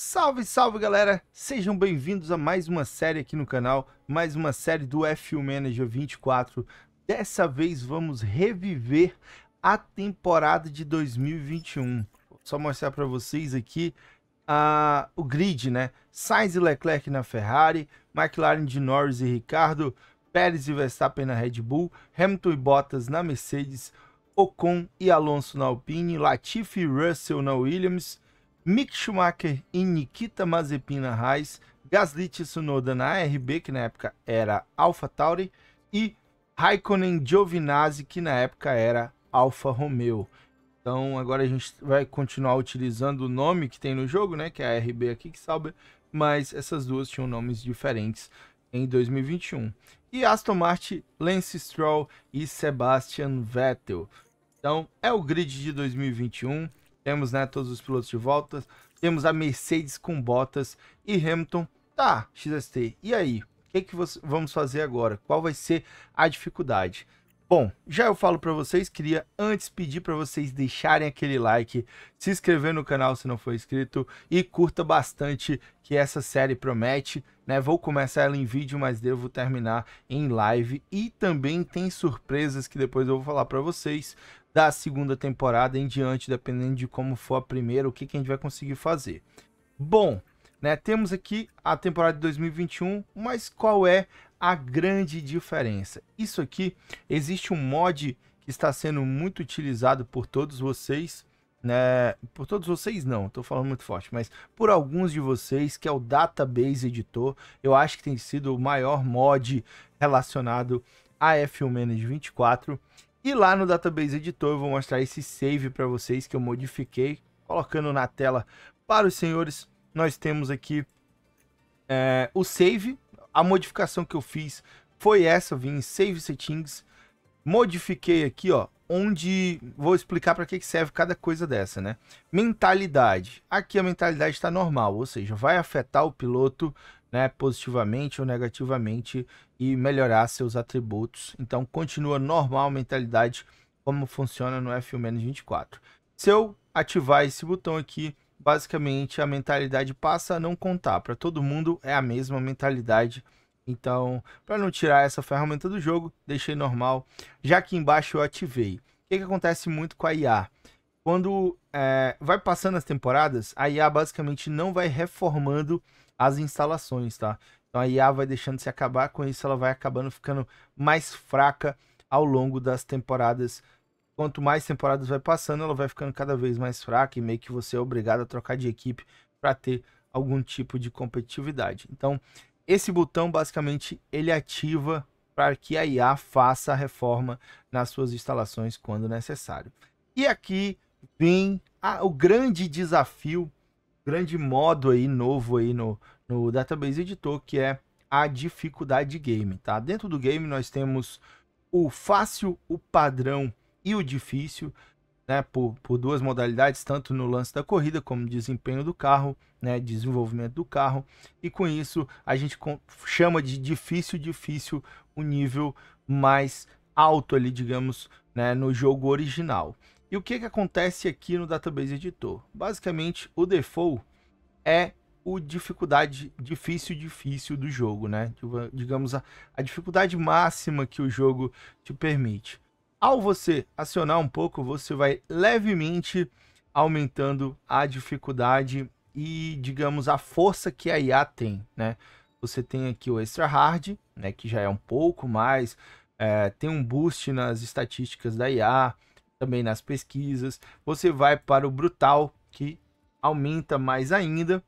Salve, salve galera! Sejam bem-vindos a mais uma série aqui no canal, mais uma série do F1 Manager 24. Dessa vez vamos reviver a temporada de 2021. Vou só mostrar para vocês aqui uh, o grid, né? Sainz e Leclerc na Ferrari, McLaren de Norris e Ricardo, Pérez e Verstappen na Red Bull, Hamilton e Bottas na Mercedes, Ocon e Alonso na Alpine, Latifi e Russell na Williams, Mick Schumacher e Nikita Mazepin na Haas, Gasly Tsunoda na RB, que na época era AlphaTauri, e Raikkonen Giovinazzi, que na época era Alfa Romeo. Então agora a gente vai continuar utilizando o nome que tem no jogo, né, que é a RB aqui que sabe, mas essas duas tinham nomes diferentes em 2021. E Aston Martin, Lance Stroll e Sebastian Vettel. Então é o grid de 2021. Temos, né, todos os pilotos de volta. Temos a Mercedes com Bottas e Hamilton. Tá, XST, e aí? O que, que vamos fazer agora? Qual vai ser a dificuldade? Bom, já eu falo para vocês, queria antes pedir para vocês deixarem aquele like, se inscrever no canal se não for inscrito e curta bastante que essa série promete, né? Vou começar ela em vídeo, mas devo terminar em live e também tem surpresas que depois eu vou falar para vocês, da segunda temporada em diante, dependendo de como for a primeira, o que, que a gente vai conseguir fazer. Bom, né, temos aqui a temporada de 2021, mas qual é a grande diferença? Isso aqui, existe um mod que está sendo muito utilizado por todos vocês, né, por todos vocês não, estou falando muito forte, mas por alguns de vocês, que é o Database Editor, eu acho que tem sido o maior mod relacionado a F1 Manager 24, e lá no Database Editor eu vou mostrar esse save para vocês que eu modifiquei, colocando na tela para os senhores. Nós temos aqui é, o save, a modificação que eu fiz foi essa, vim em Save Settings, modifiquei aqui, ó, onde vou explicar para que serve cada coisa dessa, né? Mentalidade. Aqui a mentalidade está normal, ou seja, vai afetar o piloto né, positivamente ou negativamente e melhorar seus atributos. Então continua normal a mentalidade como funciona no F1-24. Se eu ativar esse botão aqui, basicamente a mentalidade passa a não contar. Para todo mundo é a mesma mentalidade. Então, para não tirar essa ferramenta do jogo, deixei normal. Já aqui embaixo eu ativei. O que, que acontece muito com a IA? Quando é, vai passando as temporadas, a IA basicamente não vai reformando as instalações, tá? Então a IA vai deixando se acabar, com isso ela vai acabando ficando mais fraca ao longo das temporadas. Quanto mais temporadas vai passando, ela vai ficando cada vez mais fraca e meio que você é obrigado a trocar de equipe para ter algum tipo de competitividade. Então, esse botão basicamente ele ativa para que a IA faça a reforma nas suas instalações quando necessário. E aqui vem a, o grande desafio grande modo aí novo aí no, no Database Editor, que é a dificuldade de game, tá? Dentro do game nós temos o fácil, o padrão e o difícil, né? Por, por duas modalidades, tanto no lance da corrida como desempenho do carro, né? Desenvolvimento do carro. E com isso a gente chama de difícil, difícil o nível mais alto ali, digamos, né? No jogo original. E o que, que acontece aqui no Database Editor? Basicamente, o default é o dificuldade difícil difícil do jogo, né? Digamos a, a dificuldade máxima que o jogo te permite. Ao você acionar um pouco, você vai levemente aumentando a dificuldade e, digamos, a força que a IA tem, né? Você tem aqui o Extra Hard, né, que já é um pouco mais, é, tem um boost nas estatísticas da IA, também nas pesquisas. Você vai para o brutal, que aumenta mais ainda.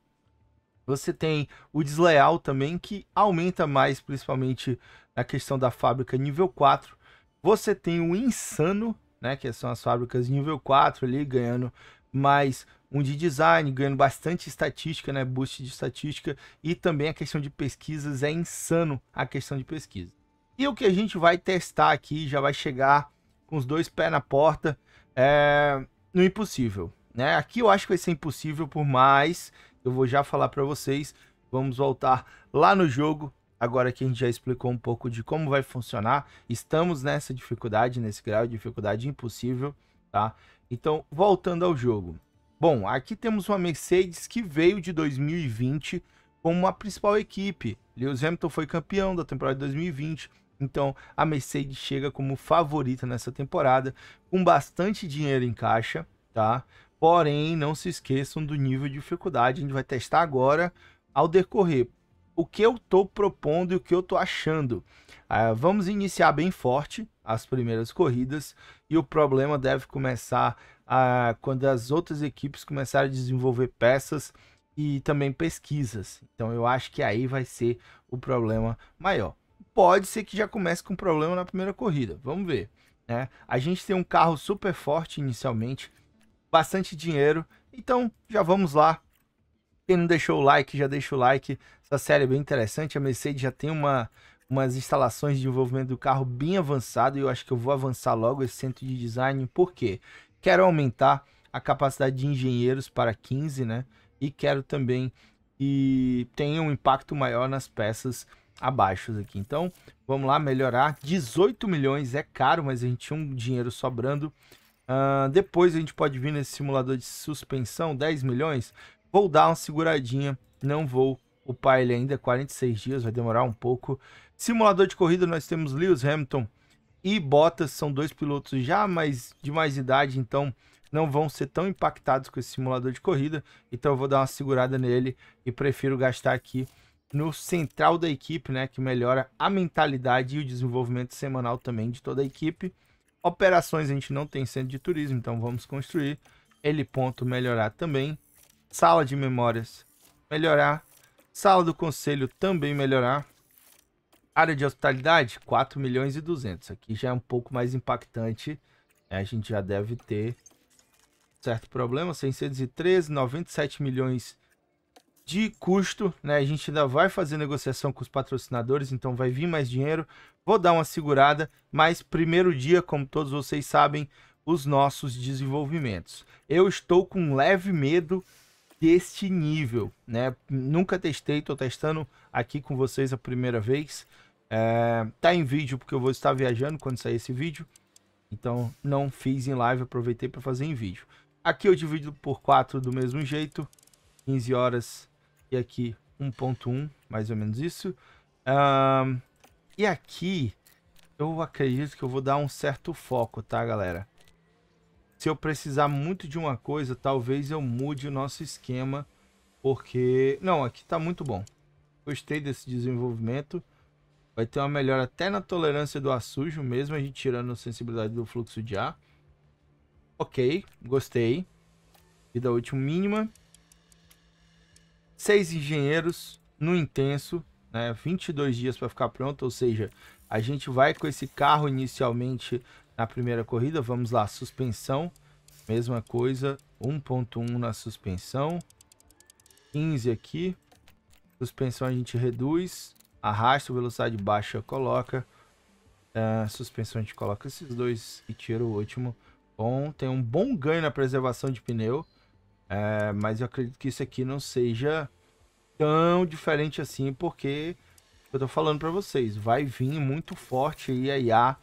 Você tem o desleal também, que aumenta mais, principalmente na questão da fábrica nível 4. Você tem o insano, né, que são as fábricas nível 4 ali, ganhando mais um de design, ganhando bastante estatística, né, boost de estatística. E também a questão de pesquisas, é insano a questão de pesquisa. E o que a gente vai testar aqui já vai chegar com os dois pés na porta, é, no impossível. Né? Aqui eu acho que vai ser impossível, por mais eu vou já falar para vocês. Vamos voltar lá no jogo, agora que a gente já explicou um pouco de como vai funcionar. Estamos nessa dificuldade, nesse grau de dificuldade impossível, tá? Então, voltando ao jogo. Bom, aqui temos uma Mercedes que veio de 2020 como a principal equipe. Lewis Hamilton foi campeão da temporada de 2020, então a Mercedes chega como favorita nessa temporada, com bastante dinheiro em caixa, tá? Porém, não se esqueçam do nível de dificuldade. A gente vai testar agora ao decorrer o que eu tô propondo e o que eu tô achando. Uh, vamos iniciar bem forte as primeiras corridas e o problema deve começar uh, quando as outras equipes começarem a desenvolver peças e também pesquisas. Então eu acho que aí vai ser o problema maior pode ser que já comece com problema na primeira corrida. Vamos ver. Né? A gente tem um carro super forte inicialmente, bastante dinheiro. Então já vamos lá. Quem não deixou o like, já deixa o like. Essa série é bem interessante. A Mercedes já tem uma, umas instalações de desenvolvimento do carro bem avançado. E eu acho que eu vou avançar logo esse centro de design. Por quê? Quero aumentar a capacidade de engenheiros para 15, né? E quero também que tenha um impacto maior nas peças abaixo aqui. Então, vamos lá melhorar. 18 milhões é caro, mas a gente tinha um dinheiro sobrando. Uh, depois a gente pode vir nesse simulador de suspensão, 10 milhões. Vou dar uma seguradinha, não vou upar ele ainda, 46 dias, vai demorar um pouco. Simulador de corrida, nós temos Lewis Hamilton e Bottas, são dois pilotos já mais, de mais idade, então não vão ser tão impactados com esse simulador de corrida. Então eu vou dar uma segurada nele e prefiro gastar aqui no central da equipe, né, que melhora a mentalidade e o desenvolvimento semanal também de toda a equipe. Operações a gente não tem centro de turismo, então vamos construir. Ele ponto melhorar também. Sala de memórias melhorar. Sala do conselho também melhorar. Área de hospitalidade 4 milhões e 200. Aqui já é um pouco mais impactante. Né, a gente já deve ter certo problema. 613, 97 milhões de custo, né? A gente ainda vai fazer negociação com os patrocinadores, então vai vir mais dinheiro. Vou dar uma segurada, mas primeiro dia, como todos vocês sabem, os nossos desenvolvimentos. Eu estou com um leve medo deste nível, né? Nunca testei, estou testando aqui com vocês a primeira vez. É, tá em vídeo porque eu vou estar viajando quando sair esse vídeo, então não fiz em live, aproveitei para fazer em vídeo. Aqui eu divido por 4 do mesmo jeito, 15 horas e aqui 1.1, mais ou menos isso. Um, e aqui eu acredito que eu vou dar um certo foco, tá, galera? Se eu precisar muito de uma coisa, talvez eu mude o nosso esquema, porque... Não, aqui tá muito bom. Gostei desse desenvolvimento. Vai ter uma melhora até na tolerância do ar sujo, mesmo a gente tirando a sensibilidade do fluxo de ar. Ok, gostei. Vida útil mínima. Seis engenheiros no intenso, né? 22 dias para ficar pronto, ou seja, a gente vai com esse carro inicialmente na primeira corrida. Vamos lá, suspensão, mesma coisa, 1.1 na suspensão, 15 aqui. Suspensão a gente reduz, arrasta, velocidade baixa coloca. Uh, suspensão a gente coloca esses dois e tira o último. Bom, tem um bom ganho na preservação de pneu. É, mas eu acredito que isso aqui não seja tão diferente assim, porque eu tô falando para vocês, vai vir muito forte e a IA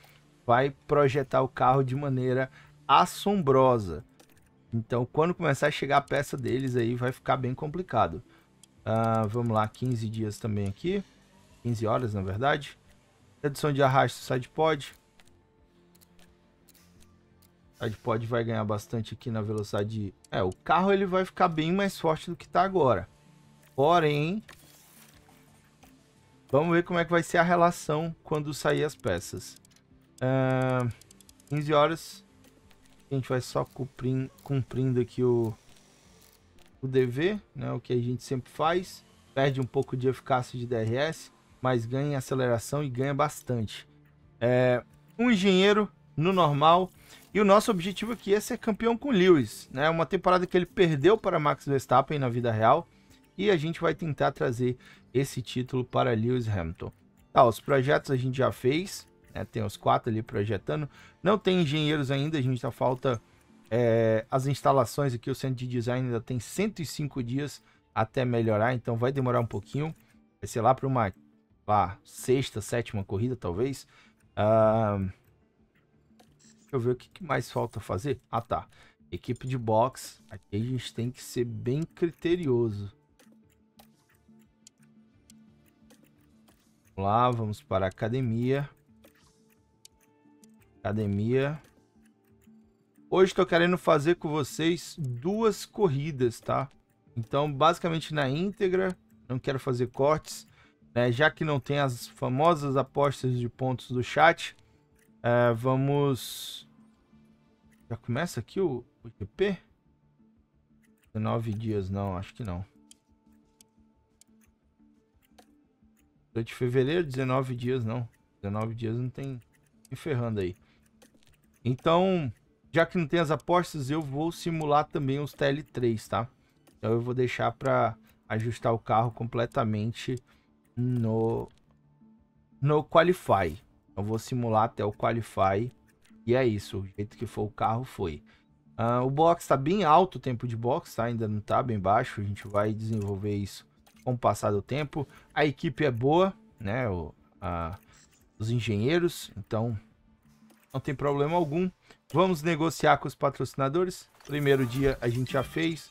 vai projetar o carro de maneira assombrosa. Então, quando começar a chegar a peça deles aí, vai ficar bem complicado. Uh, vamos lá, 15 dias também aqui. 15 horas, na verdade. Redução de arrasto side pod pode vai ganhar bastante aqui na velocidade. É, o carro ele vai ficar bem mais forte do que tá agora. Porém, vamos ver como é que vai ser a relação quando sair as peças. Uh, 15 horas. A gente vai só cumprir, cumprindo aqui o, o dever, né? O que a gente sempre faz. Perde um pouco de eficácia de DRS, mas ganha aceleração e ganha bastante. É, um engenheiro no normal. E o nosso objetivo aqui é ser campeão com Lewis, né? Uma temporada que ele perdeu para Max Verstappen na vida real. E a gente vai tentar trazer esse título para Lewis Hamilton. Tá, os projetos a gente já fez, né? Tem os quatro ali projetando. Não tem engenheiros ainda, a gente tá falta é, as instalações aqui. O centro de design ainda tem 105 dias até melhorar, então vai demorar um pouquinho. Vai ser lá para uma lá, sexta, sétima corrida, talvez. Ah, Deixa eu ver o que, mais falta fazer. Ah, tá. Equipe de box. Aqui a gente tem que ser bem criterioso. Vamos lá, vamos para a academia. Academia. Hoje estou querendo fazer com vocês duas corridas, tá? Então, basicamente na íntegra, não quero fazer cortes, né? Já que não tem as famosas apostas de pontos do chat, ah, vamos... Já começa aqui o, o 19 dias, não, acho que não. de fevereiro, 19 dias não. 19 dias não tem me ferrando aí. Então, já que não tem as apostas, eu vou simular também os TL3, tá? Então eu vou deixar para ajustar o carro completamente no no Qualify. Eu vou simular até o Qualify. E é isso, o jeito que foi o carro foi. Uh, o box está bem alto, o tempo de box, tá? ainda não está bem baixo. A gente vai desenvolver isso com o passar do tempo. A equipe é boa, né? O, os engenheiros, então não tem problema algum. Vamos negociar com os patrocinadores. Primeiro dia a gente já fez.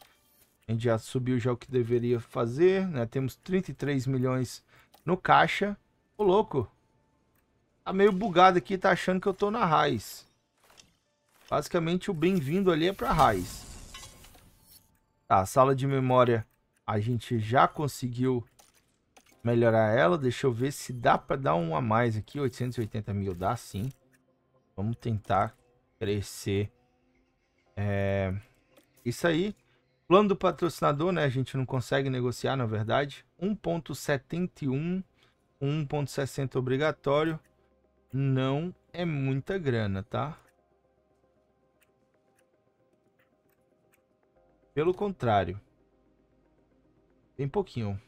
A gente já subiu já o que deveria fazer, né? Temos 33 milhões no caixa. Ô louco, Tá meio bugado aqui, tá achando que eu tô na raiz. Basicamente, o bem-vindo ali é pra raiz. Tá, a sala de memória a gente já conseguiu melhorar ela. Deixa eu ver se dá pra dar um a mais aqui. 880 mil dá sim. Vamos tentar crescer. É... Isso aí. Plano do patrocinador, né? A gente não consegue negociar, na verdade. 1.71, 1.60 obrigatório não é muita grana, tá? Pelo contrário. Tem pouquinho.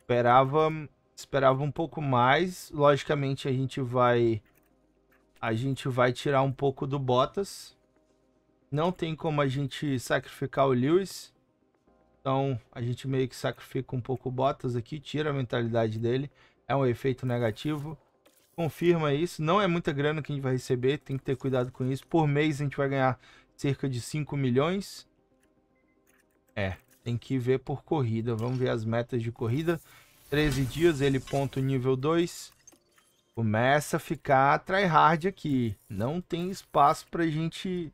Esperava, esperava um pouco mais. Logicamente a gente vai a gente vai tirar um pouco do Bottas. Não tem como a gente sacrificar o Lewis. Então a gente meio que sacrifica um pouco o Bottas aqui, tira a mentalidade dele. É um efeito negativo. Confirma isso. Não é muita grana que a gente vai receber, tem que ter cuidado com isso. Por mês a gente vai ganhar cerca de 5 milhões. É, tem que ver por corrida. Vamos ver as metas de corrida. 13 dias, ele ponto nível 2. Começa a ficar tryhard aqui. Não tem espaço para a gente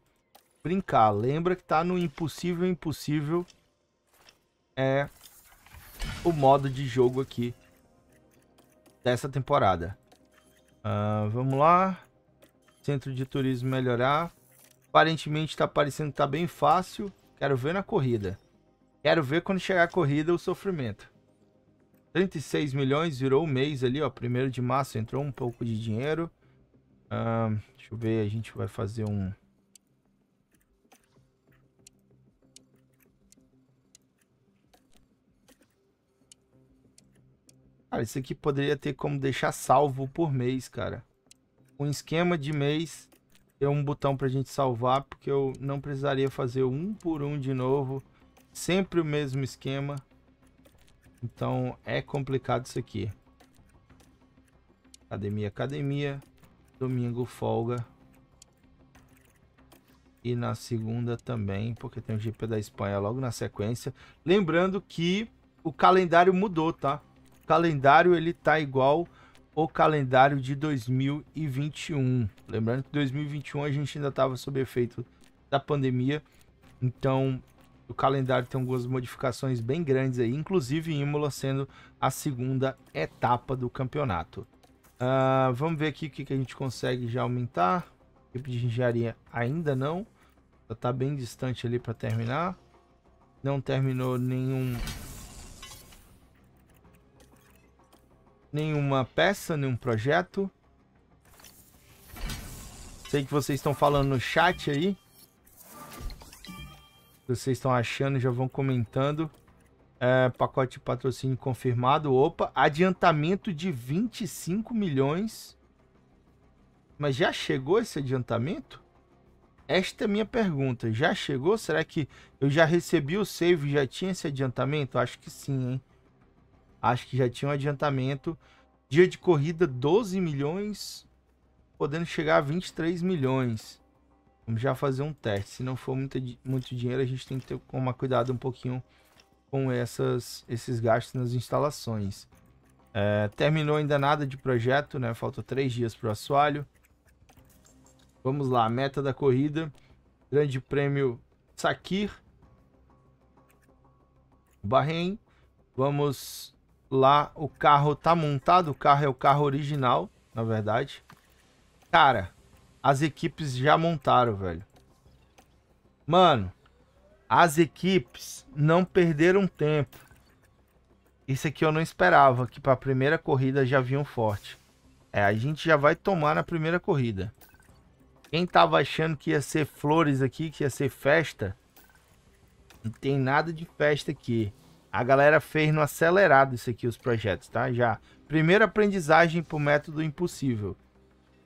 brincar. Lembra que tá no impossível impossível é o modo de jogo aqui dessa temporada. Uh, vamos lá. Centro de turismo melhorar. Aparentemente tá parecendo que tá bem fácil. Quero ver na corrida. Quero ver quando chegar a corrida o sofrimento. 36 milhões, virou o um mês ali, ó. Primeiro de março entrou um pouco de dinheiro. Uh, deixa eu ver, a gente vai fazer um... Cara, isso aqui poderia ter como deixar salvo por mês, cara. Um esquema de mês, ter um botão pra gente salvar, porque eu não precisaria fazer um por um de novo. Sempre o mesmo esquema. Então é complicado isso aqui. Academia, academia. Domingo, folga. E na segunda também, porque tem o GP da Espanha logo na sequência. Lembrando que o calendário mudou, tá? calendário ele tá igual o calendário de 2021. Lembrando que 2021 a gente ainda estava sob efeito da pandemia, então o calendário tem algumas modificações bem grandes aí, inclusive Imola sendo a segunda etapa do campeonato. Uh, vamos ver aqui o que, que a gente consegue já aumentar. Equipe de engenharia ainda não, já está bem distante ali para terminar. Não terminou nenhum nenhuma peça, nenhum projeto. Sei que vocês estão falando no chat aí. Vocês estão achando, já vão comentando. É, pacote de patrocínio confirmado. Opa, adiantamento de 25 milhões. Mas já chegou esse adiantamento? Esta é a minha pergunta. Já chegou? Será que eu já recebi o save e já tinha esse adiantamento? Acho que sim, hein? Acho que já tinha um adiantamento. Dia de corrida, 12 milhões, podendo chegar a 23 milhões. Vamos já fazer um teste. Se não for muito, muito dinheiro, a gente tem que ter uma cuidado um pouquinho com essas, esses gastos nas instalações. É, terminou ainda nada de projeto, né? Faltam três dias para o assoalho. Vamos lá, meta da corrida. Grande prêmio Sakir. Bahrein. Vamos Lá o carro tá montado, o carro é o carro original, na verdade. Cara, as equipes já montaram, velho. Mano, as equipes não perderam tempo. Isso aqui eu não esperava, que para a primeira corrida já vinham forte. É, a gente já vai tomar na primeira corrida. Quem tava achando que ia ser flores aqui, que ia ser festa, não tem nada de festa aqui. A galera fez no acelerado isso aqui, os projetos, tá? Já. Primeira aprendizagem pro método impossível.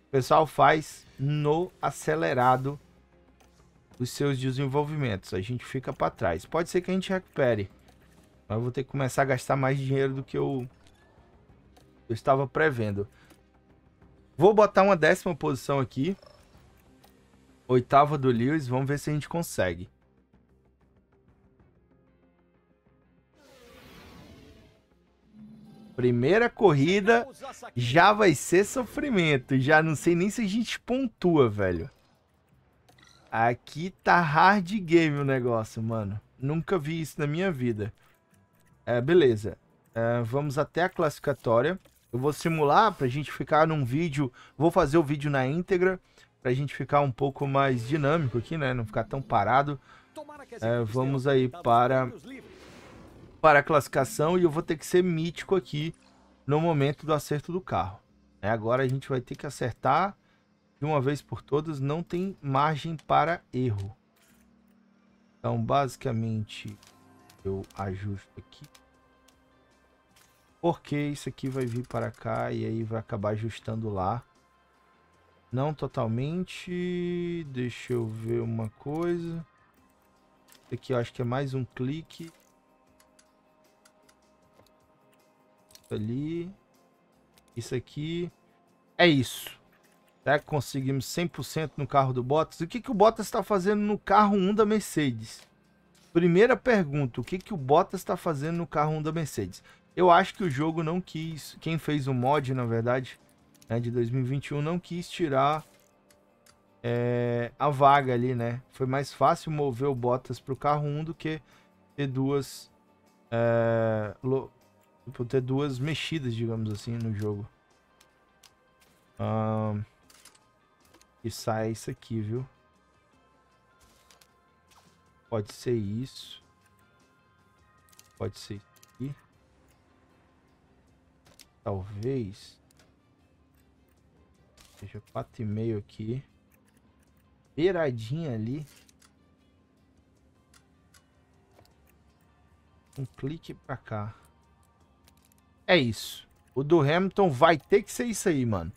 O pessoal faz no acelerado os seus desenvolvimentos. A gente fica para trás. Pode ser que a gente recupere. Mas eu vou ter que começar a gastar mais dinheiro do que eu, eu estava prevendo. Vou botar uma décima posição aqui. Oitava do Lewis. Vamos ver se a gente consegue. Primeira corrida já vai ser sofrimento. Já não sei nem se a gente pontua, velho. Aqui tá hard game o negócio, mano. Nunca vi isso na minha vida. É, beleza. É, vamos até a classificatória. Eu vou simular pra gente ficar num vídeo... Vou fazer o vídeo na íntegra pra gente ficar um pouco mais dinâmico aqui, né? Não ficar tão parado. É, vamos aí para para a classificação e eu vou ter que ser mítico aqui no momento do acerto do carro. É, agora a gente vai ter que acertar de uma vez por todas, não tem margem para erro. Então, basicamente, eu ajusto aqui. Porque isso aqui vai vir para cá e aí vai acabar ajustando lá. Não totalmente. Deixa eu ver uma coisa. Aqui eu acho que é mais um clique. ali. Isso aqui. É isso. Tá? Conseguimos 100% no carro do Bottas. O que, que o Bottas está fazendo no carro 1 da Mercedes? Primeira pergunta, o que, que o Bottas está fazendo no carro 1 da Mercedes? Eu acho que o jogo não quis, quem fez o mod, na verdade, né, de 2021, não quis tirar é, a vaga ali, né? Foi mais fácil mover o Bottas para o carro 1 do que ter duas é, Vou ter duas mexidas, digamos assim, no jogo. Um, e sai isso aqui, viu? Pode ser isso. Pode ser aqui. Talvez. Seja quatro e meio aqui. Beiradinha ali. Um clique pra cá. É isso. O do Hamilton vai ter que ser isso aí, mano.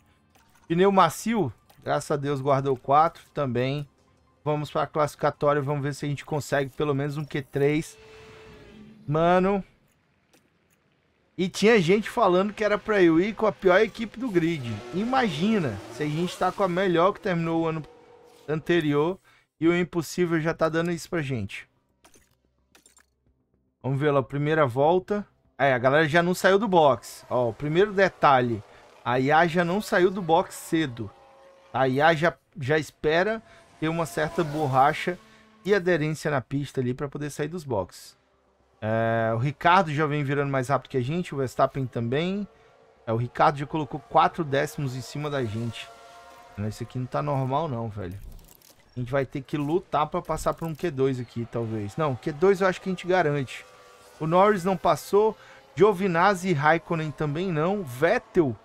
Pneu macio, graças a Deus guardou 4 também. Vamos para a classificatória, vamos ver se a gente consegue pelo menos um Q3. Mano. E tinha gente falando que era para eu ir com a pior equipe do grid. Imagina se a gente está com a melhor que terminou o ano anterior e o impossível já está dando isso a gente. Vamos ver lá, primeira volta. É, a galera já não saiu do box. Ó, o primeiro detalhe. A IA já não saiu do box cedo. A IA já, já espera ter uma certa borracha e aderência na pista ali para poder sair dos boxes. É, o Ricardo já vem virando mais rápido que a gente, o Verstappen também. É, o Ricardo já colocou quatro décimos em cima da gente. Isso aqui não tá normal não, velho. A gente vai ter que lutar para passar por um Q2 aqui, talvez. Não, Q2 eu acho que a gente garante. O Norris não passou. Giovinazzi e Raikkonen também não. Vettel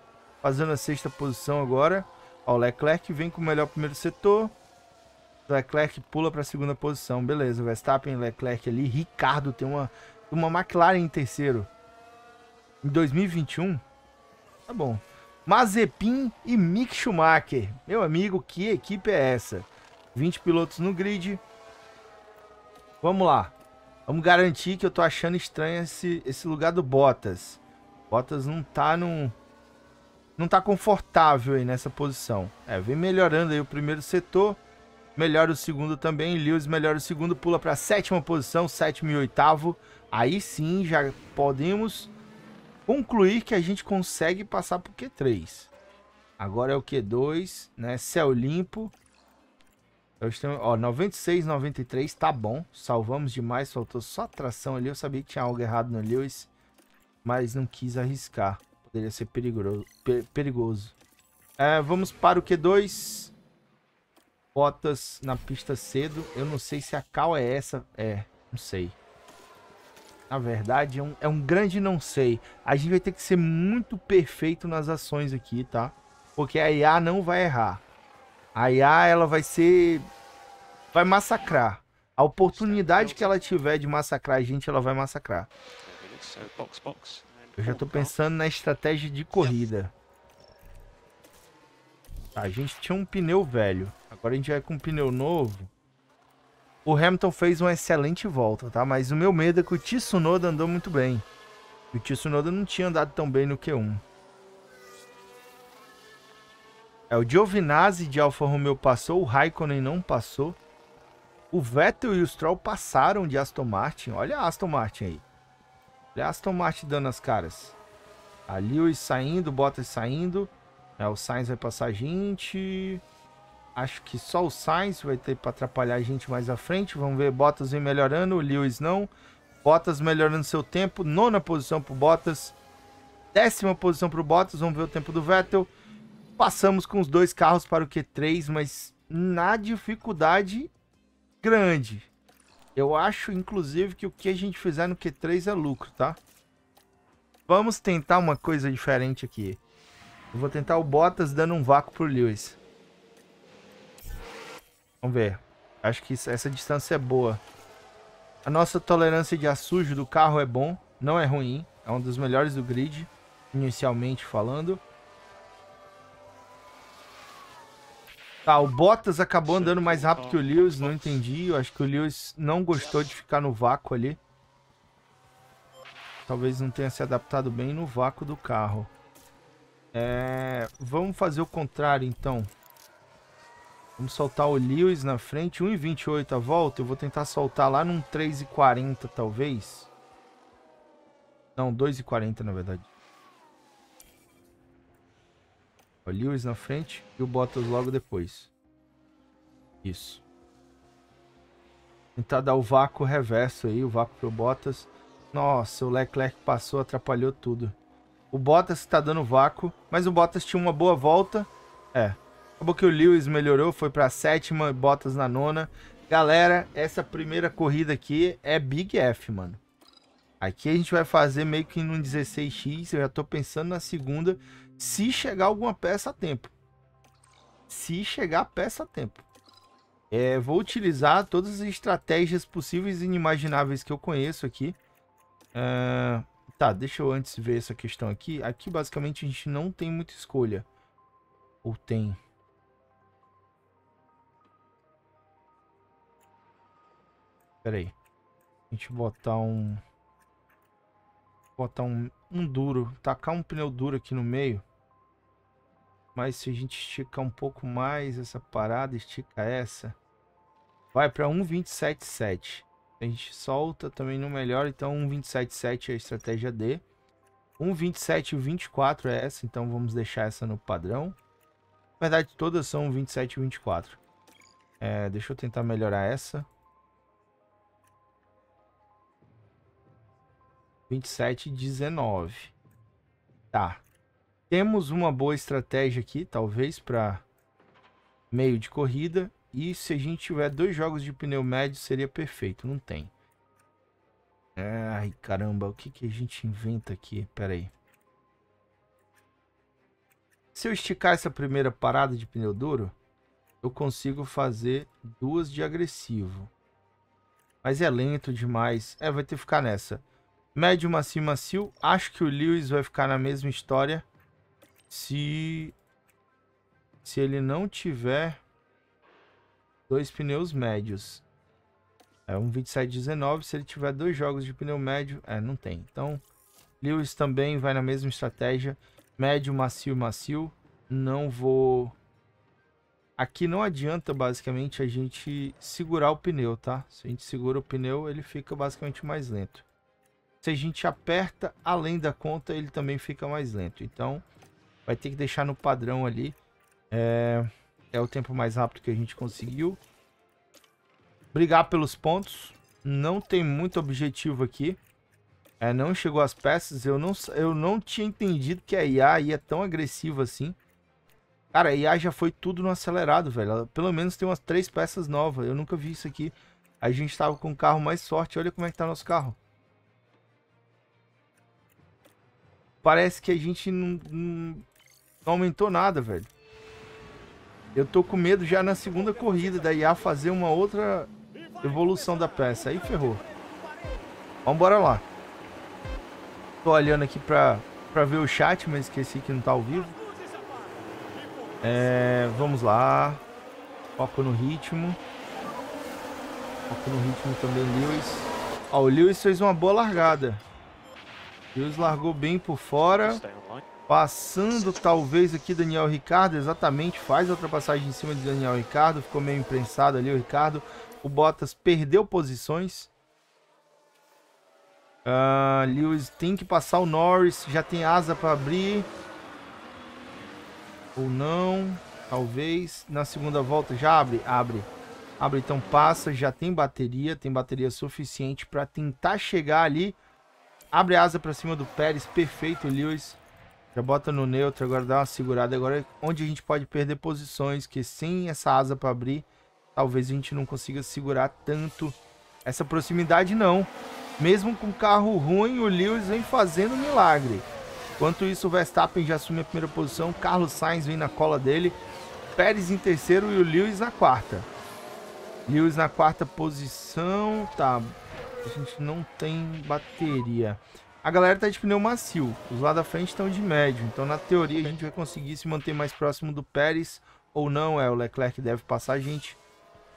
fazendo a sexta posição agora. Ó, o Leclerc vem com o melhor primeiro setor. Leclerc pula para a segunda posição. Beleza, Verstappen, Leclerc ali. Ricardo tem uma, uma McLaren em terceiro. Em 2021? Tá bom. Mazepin e Mick Schumacher. Meu amigo, que equipe é essa? 20 pilotos no grid. Vamos lá. Vamos garantir que eu tô achando estranho esse, esse lugar do Bottas. Bottas não tá num... Não tá confortável aí nessa posição. É, vem melhorando aí o primeiro setor. Melhora o segundo também. Lewis melhora o segundo, pula pra sétima posição, sétimo e oitavo. Aí sim, já podemos concluir que a gente consegue passar pro Q3. Agora é o Q2, né? Céu limpo. Eu estou, ó, 96, 93, tá bom. Salvamos demais, faltou só tração ali. Eu sabia que tinha algo errado no Lewis, mas não quis arriscar. Poderia ser perigoso. perigoso. É, vamos para o Q2. Botas na pista cedo. Eu não sei se a cal é essa. É, não sei. Na verdade, é um, é um grande não sei. A gente vai ter que ser muito perfeito nas ações aqui, tá? Porque a IA não vai errar. A IA, ah, ela vai ser. Vai massacrar. A oportunidade que ela tiver de massacrar a gente, ela vai massacrar. Eu já tô pensando na estratégia de corrida. Tá, a gente tinha um pneu velho. Agora a gente vai com um pneu novo. O Hamilton fez uma excelente volta, tá? Mas o meu medo é que o Tsunoda andou muito bem. E o Tsunoda não tinha andado tão bem no Q1. É, o Giovinazzi de Alfa Romeo passou, o Raikkonen não passou. O Vettel e o Stroll passaram de Aston Martin. Olha a Aston Martin aí. Olha a Aston Martin dando as caras. A Lewis saindo, Bottas saindo. É, o Sainz vai passar a gente. Acho que só o Sainz vai ter para atrapalhar a gente mais à frente. Vamos ver, Bottas vem melhorando, o Lewis não. Bottas melhorando seu tempo. Nona posição para Bottas. Décima posição para o Bottas. Vamos ver o tempo do Vettel. Passamos com os dois carros para o Q3, mas na dificuldade grande. Eu acho, inclusive, que o que a gente fizer no Q3 é lucro, tá? Vamos tentar uma coisa diferente aqui. Eu vou tentar o Bottas dando um vácuo pro Lewis. Vamos ver. Acho que essa distância é boa. A nossa tolerância de ar sujo do carro é bom, não é ruim. É um dos melhores do grid, inicialmente falando. Tá, o Bottas acabou andando mais rápido que o Lewis, não entendi. Eu acho que o Lewis não gostou de ficar no vácuo ali. Talvez não tenha se adaptado bem no vácuo do carro. É... Vamos fazer o contrário, então. Vamos soltar o Lewis na frente. 1,28 a volta. Eu vou tentar soltar lá num 3,40, talvez. Não, 2,40 na verdade. O Lewis na frente e o Bottas logo depois. Isso. Tentar dar o vácuo reverso aí, o vácuo pro Bottas. Nossa, o Leclerc passou, atrapalhou tudo. O Bottas tá dando vácuo, mas o Bottas tinha uma boa volta. É. Acabou que o Lewis melhorou, foi pra sétima, Bottas na nona. Galera, essa primeira corrida aqui é Big F, mano. Aqui a gente vai fazer meio que num 16x, eu já tô pensando na segunda. Se chegar alguma peça a tempo. Se chegar peça a tempo. É, vou utilizar todas as estratégias possíveis e inimagináveis que eu conheço aqui. Uh, tá, deixa eu antes ver essa questão aqui. Aqui, basicamente, a gente não tem muita escolha. Ou tem... Pera aí. A gente botar um... Botar um um duro, tacar um pneu duro aqui no meio. Mas se a gente esticar um pouco mais essa parada, estica essa, vai para 1,277. A gente solta também no melhor, então 1,277 é a estratégia D. 1,27 e 24 é essa, então vamos deixar essa no padrão. Na verdade, todas são 27 e 24. É, deixa eu tentar melhorar essa. 27 e 19. Tá. Temos uma boa estratégia aqui, talvez, para meio de corrida. E se a gente tiver dois jogos de pneu médio, seria perfeito. Não tem. Ai, caramba. O que, que a gente inventa aqui? Pera aí. Se eu esticar essa primeira parada de pneu duro, eu consigo fazer duas de agressivo. Mas é lento demais. É, vai ter que ficar nessa. Médio macio macio, Acho que o Lewis vai ficar na mesma história. Se... Se ele não tiver... Dois pneus médios. É um 2719. Se ele tiver dois jogos de pneu médio... É, não tem. Então, Lewis também vai na mesma estratégia. Médio, macio, macio. Não vou... Aqui não adianta basicamente a gente segurar o pneu, tá? Se a gente segura o pneu, ele fica basicamente mais lento se a gente aperta além da conta, ele também fica mais lento. Então, vai ter que deixar no padrão ali. É, é o tempo mais rápido que a gente conseguiu. Brigar pelos pontos. Não tem muito objetivo aqui. É, não chegou as peças. Eu não, eu não tinha entendido que a IA ia tão agressiva assim. Cara, a IA já foi tudo no acelerado, velho. pelo menos tem umas três peças novas. Eu nunca vi isso aqui. A gente tava com o carro mais sorte. Olha como é que tá nosso carro. parece que a gente não, não, aumentou nada, velho. Eu tô com medo já na segunda corrida da IA fazer uma outra evolução da peça. Aí ferrou. Vambora lá. Tô olhando aqui pra, pra ver o chat, mas esqueci que não tá ao vivo. É, vamos lá. Foco no ritmo. Foco no ritmo também, Lewis. Ó, o Lewis fez uma boa largada. Deus largou bem por fora. Passando talvez aqui Daniel Ricardo, exatamente, faz a ultrapassagem em cima de Daniel Ricardo, ficou meio imprensado ali o Ricardo. O Bottas perdeu posições. Uh, Lewis tem que passar o Norris, já tem asa para abrir. Ou não, talvez. Na segunda volta já abre, abre. Abre, então passa, já tem bateria, tem bateria suficiente para tentar chegar ali Abre asa para cima do Pérez. Perfeito, Lewis. Já bota no neutro, agora dá uma segurada. Agora, é onde a gente pode perder posições, que sem essa asa para abrir, talvez a gente não consiga segurar tanto essa proximidade, não. Mesmo com carro ruim, o Lewis vem fazendo milagre. Enquanto isso, o Verstappen já assume a primeira posição, Carlos Sainz vem na cola dele, Pérez em terceiro e o Lewis na quarta. Lewis na quarta posição, tá a gente não tem bateria. A galera tá de pneu macio, os lá da frente estão de médio. Então, na teoria, a gente vai conseguir se manter mais próximo do Pérez ou não. É, o Leclerc deve passar a gente.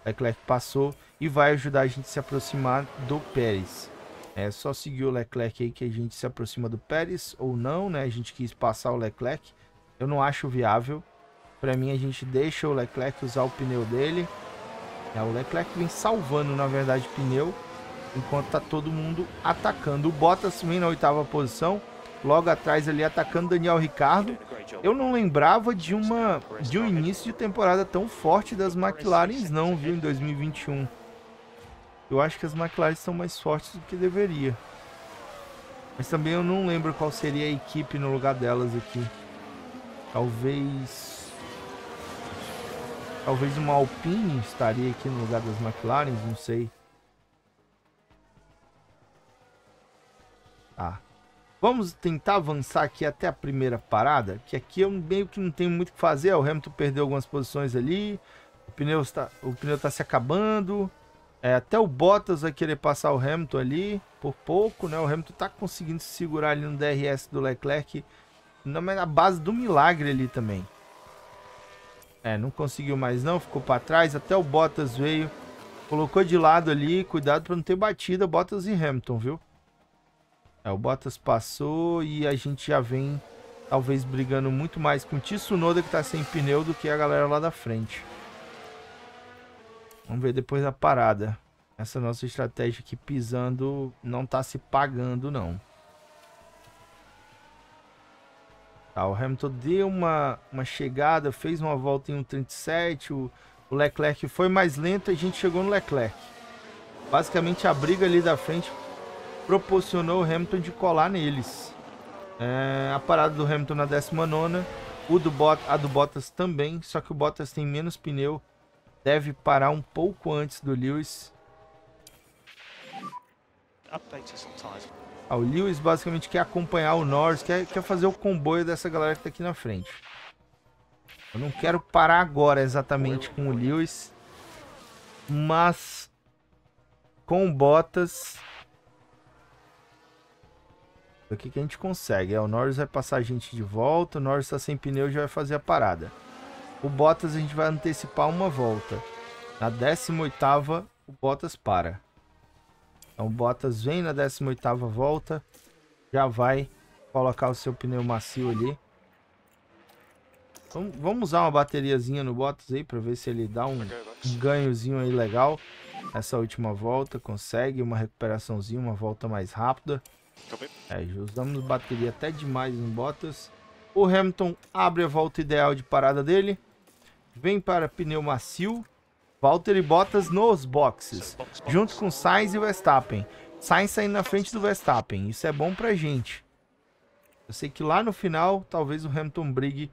Leclerc passou e vai ajudar a gente a se aproximar do Pérez. É só seguir o Leclerc aí que a gente se aproxima do Pérez ou não, né? A gente quis passar o Leclerc. Eu não acho viável. Para mim, a gente deixa o Leclerc usar o pneu dele. É, o Leclerc vem salvando, na verdade, o pneu enquanto tá todo mundo atacando. O Bottas vem na oitava posição, logo atrás ali atacando Daniel Ricardo. Eu não lembrava de uma de um início de temporada tão forte das McLarens não, viu, em 2021. Eu acho que as McLarens são mais fortes do que deveria. Mas também eu não lembro qual seria a equipe no lugar delas aqui. Talvez Talvez uma Alpine estaria aqui no lugar das McLaren's, não sei. Tá. Vamos tentar avançar aqui até a primeira parada, que aqui eu meio que não tenho muito o que fazer. O Hamilton perdeu algumas posições ali, o pneu está, o pneu está se acabando. É, até o Bottas vai querer passar o Hamilton ali, por pouco, né? O Hamilton está conseguindo se segurar ali no DRS do Leclerc, não, mas na base do milagre ali também. É, não conseguiu mais não, ficou para trás, até o Bottas veio, colocou de lado ali, cuidado para não ter batida, Bottas e Hamilton, viu? É, o Bottas passou e a gente já vem talvez brigando muito mais com o Tsunoda que tá sem pneu do que a galera lá da frente. Vamos ver depois da parada. Essa nossa estratégia aqui pisando não tá se pagando não. Tá, o Hamilton deu uma, uma chegada, fez uma volta em 1.37, o, o Leclerc foi mais lento e a gente chegou no Leclerc. Basicamente a briga ali da frente proporcionou o Hamilton de colar neles. É, a parada do Hamilton na 19, o do Bot, a do Bottas também, só que o Bottas tem menos pneu, deve parar um pouco antes do Lewis. Ah, o Lewis basicamente quer acompanhar o Norris, quer, quer fazer o comboio dessa galera que tá aqui na frente. Eu não quero parar agora exatamente com o Lewis, mas com o Bottas o que, a gente consegue? É, o Norris vai passar a gente de volta, o Norris tá sem pneu e já vai fazer a parada. O Bottas a gente vai antecipar uma volta. Na 18ª, o Bottas para. Então o Bottas vem na 18ª volta, já vai colocar o seu pneu macio ali. Então, vamos usar uma bateriazinha no Bottas aí para ver se ele dá um, um ganhozinho aí legal. Essa última volta consegue uma recuperaçãozinha, uma volta mais rápida. É, usamos bateria até demais no Bottas. O Hamilton abre a volta ideal de parada dele. Vem para pneu macio. e Bottas nos boxes. juntos com Sainz e Verstappen. Sainz saindo na frente do Verstappen. Isso é bom pra gente. Eu sei que lá no final, talvez o Hamilton brigue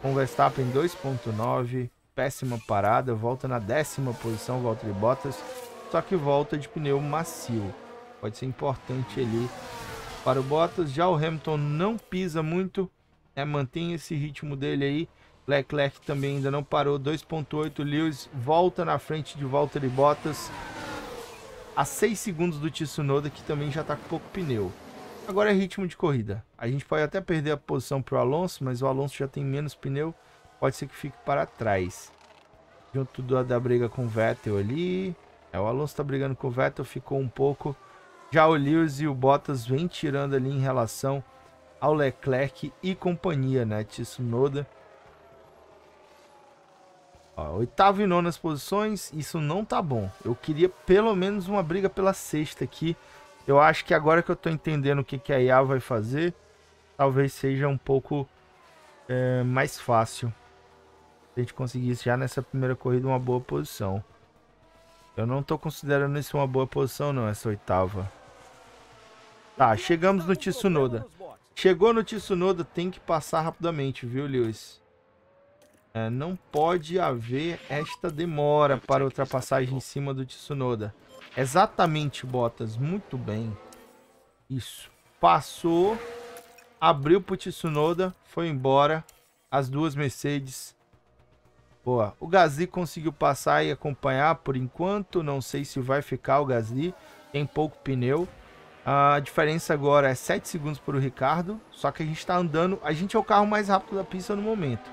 com o Verstappen 2.9. Péssima parada. Volta na décima posição, e Bottas. Só que volta de pneu macio. Pode ser importante ali para o Bottas. Já o Hamilton não pisa muito, né? mantém esse ritmo dele aí. Leclerc também ainda não parou, 2.8. Lewis volta na frente de Valtteri Bottas a 6 segundos do Tsunoda, que também já está com pouco pneu. Agora é ritmo de corrida. A gente pode até perder a posição para o Alonso, mas o Alonso já tem menos pneu, pode ser que fique para trás. Junto da, da briga com o Vettel ali. É, o Alonso está brigando com o Vettel, ficou um pouco já o Lewis e o Bottas vêm tirando ali em relação ao Leclerc e companhia, né? Tsunoda. Ó, oitavo e nonas posições, isso não tá bom. Eu queria pelo menos uma briga pela sexta aqui. Eu acho que agora que eu tô entendendo o que, que a IA vai fazer, talvez seja um pouco é, mais fácil. Se a gente conseguisse já nessa primeira corrida uma boa posição. Eu não tô considerando isso uma boa posição não, essa oitava. Tá, chegamos no Tsunoda. Chegou no Tsunoda, tem que passar rapidamente, viu, Lewis? É, não pode haver esta demora para ultrapassagem em cima do Tsunoda. Exatamente, Bottas. Muito bem. Isso. Passou. Abriu pro Tsunoda. Foi embora. As duas Mercedes. Boa. O Gasly conseguiu passar e acompanhar por enquanto. Não sei se vai ficar o Gasly. Tem pouco pneu. A diferença agora é 7 segundos para o Ricardo, só que a gente está andando, a gente é o carro mais rápido da pista no momento,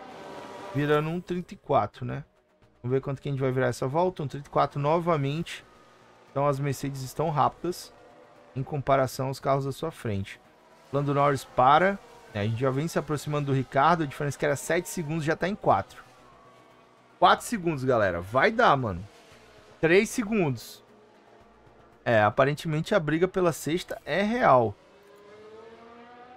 virando um 34, né? Vamos ver quanto que a gente vai virar essa volta, um 34 novamente, então as Mercedes estão rápidas em comparação aos carros da sua frente. Lando Norris para, né? a gente já vem se aproximando do Ricardo, a diferença é que era 7 segundos já está em 4. 4 segundos, galera, vai dar, mano. 3 segundos, é, aparentemente a briga pela sexta é real.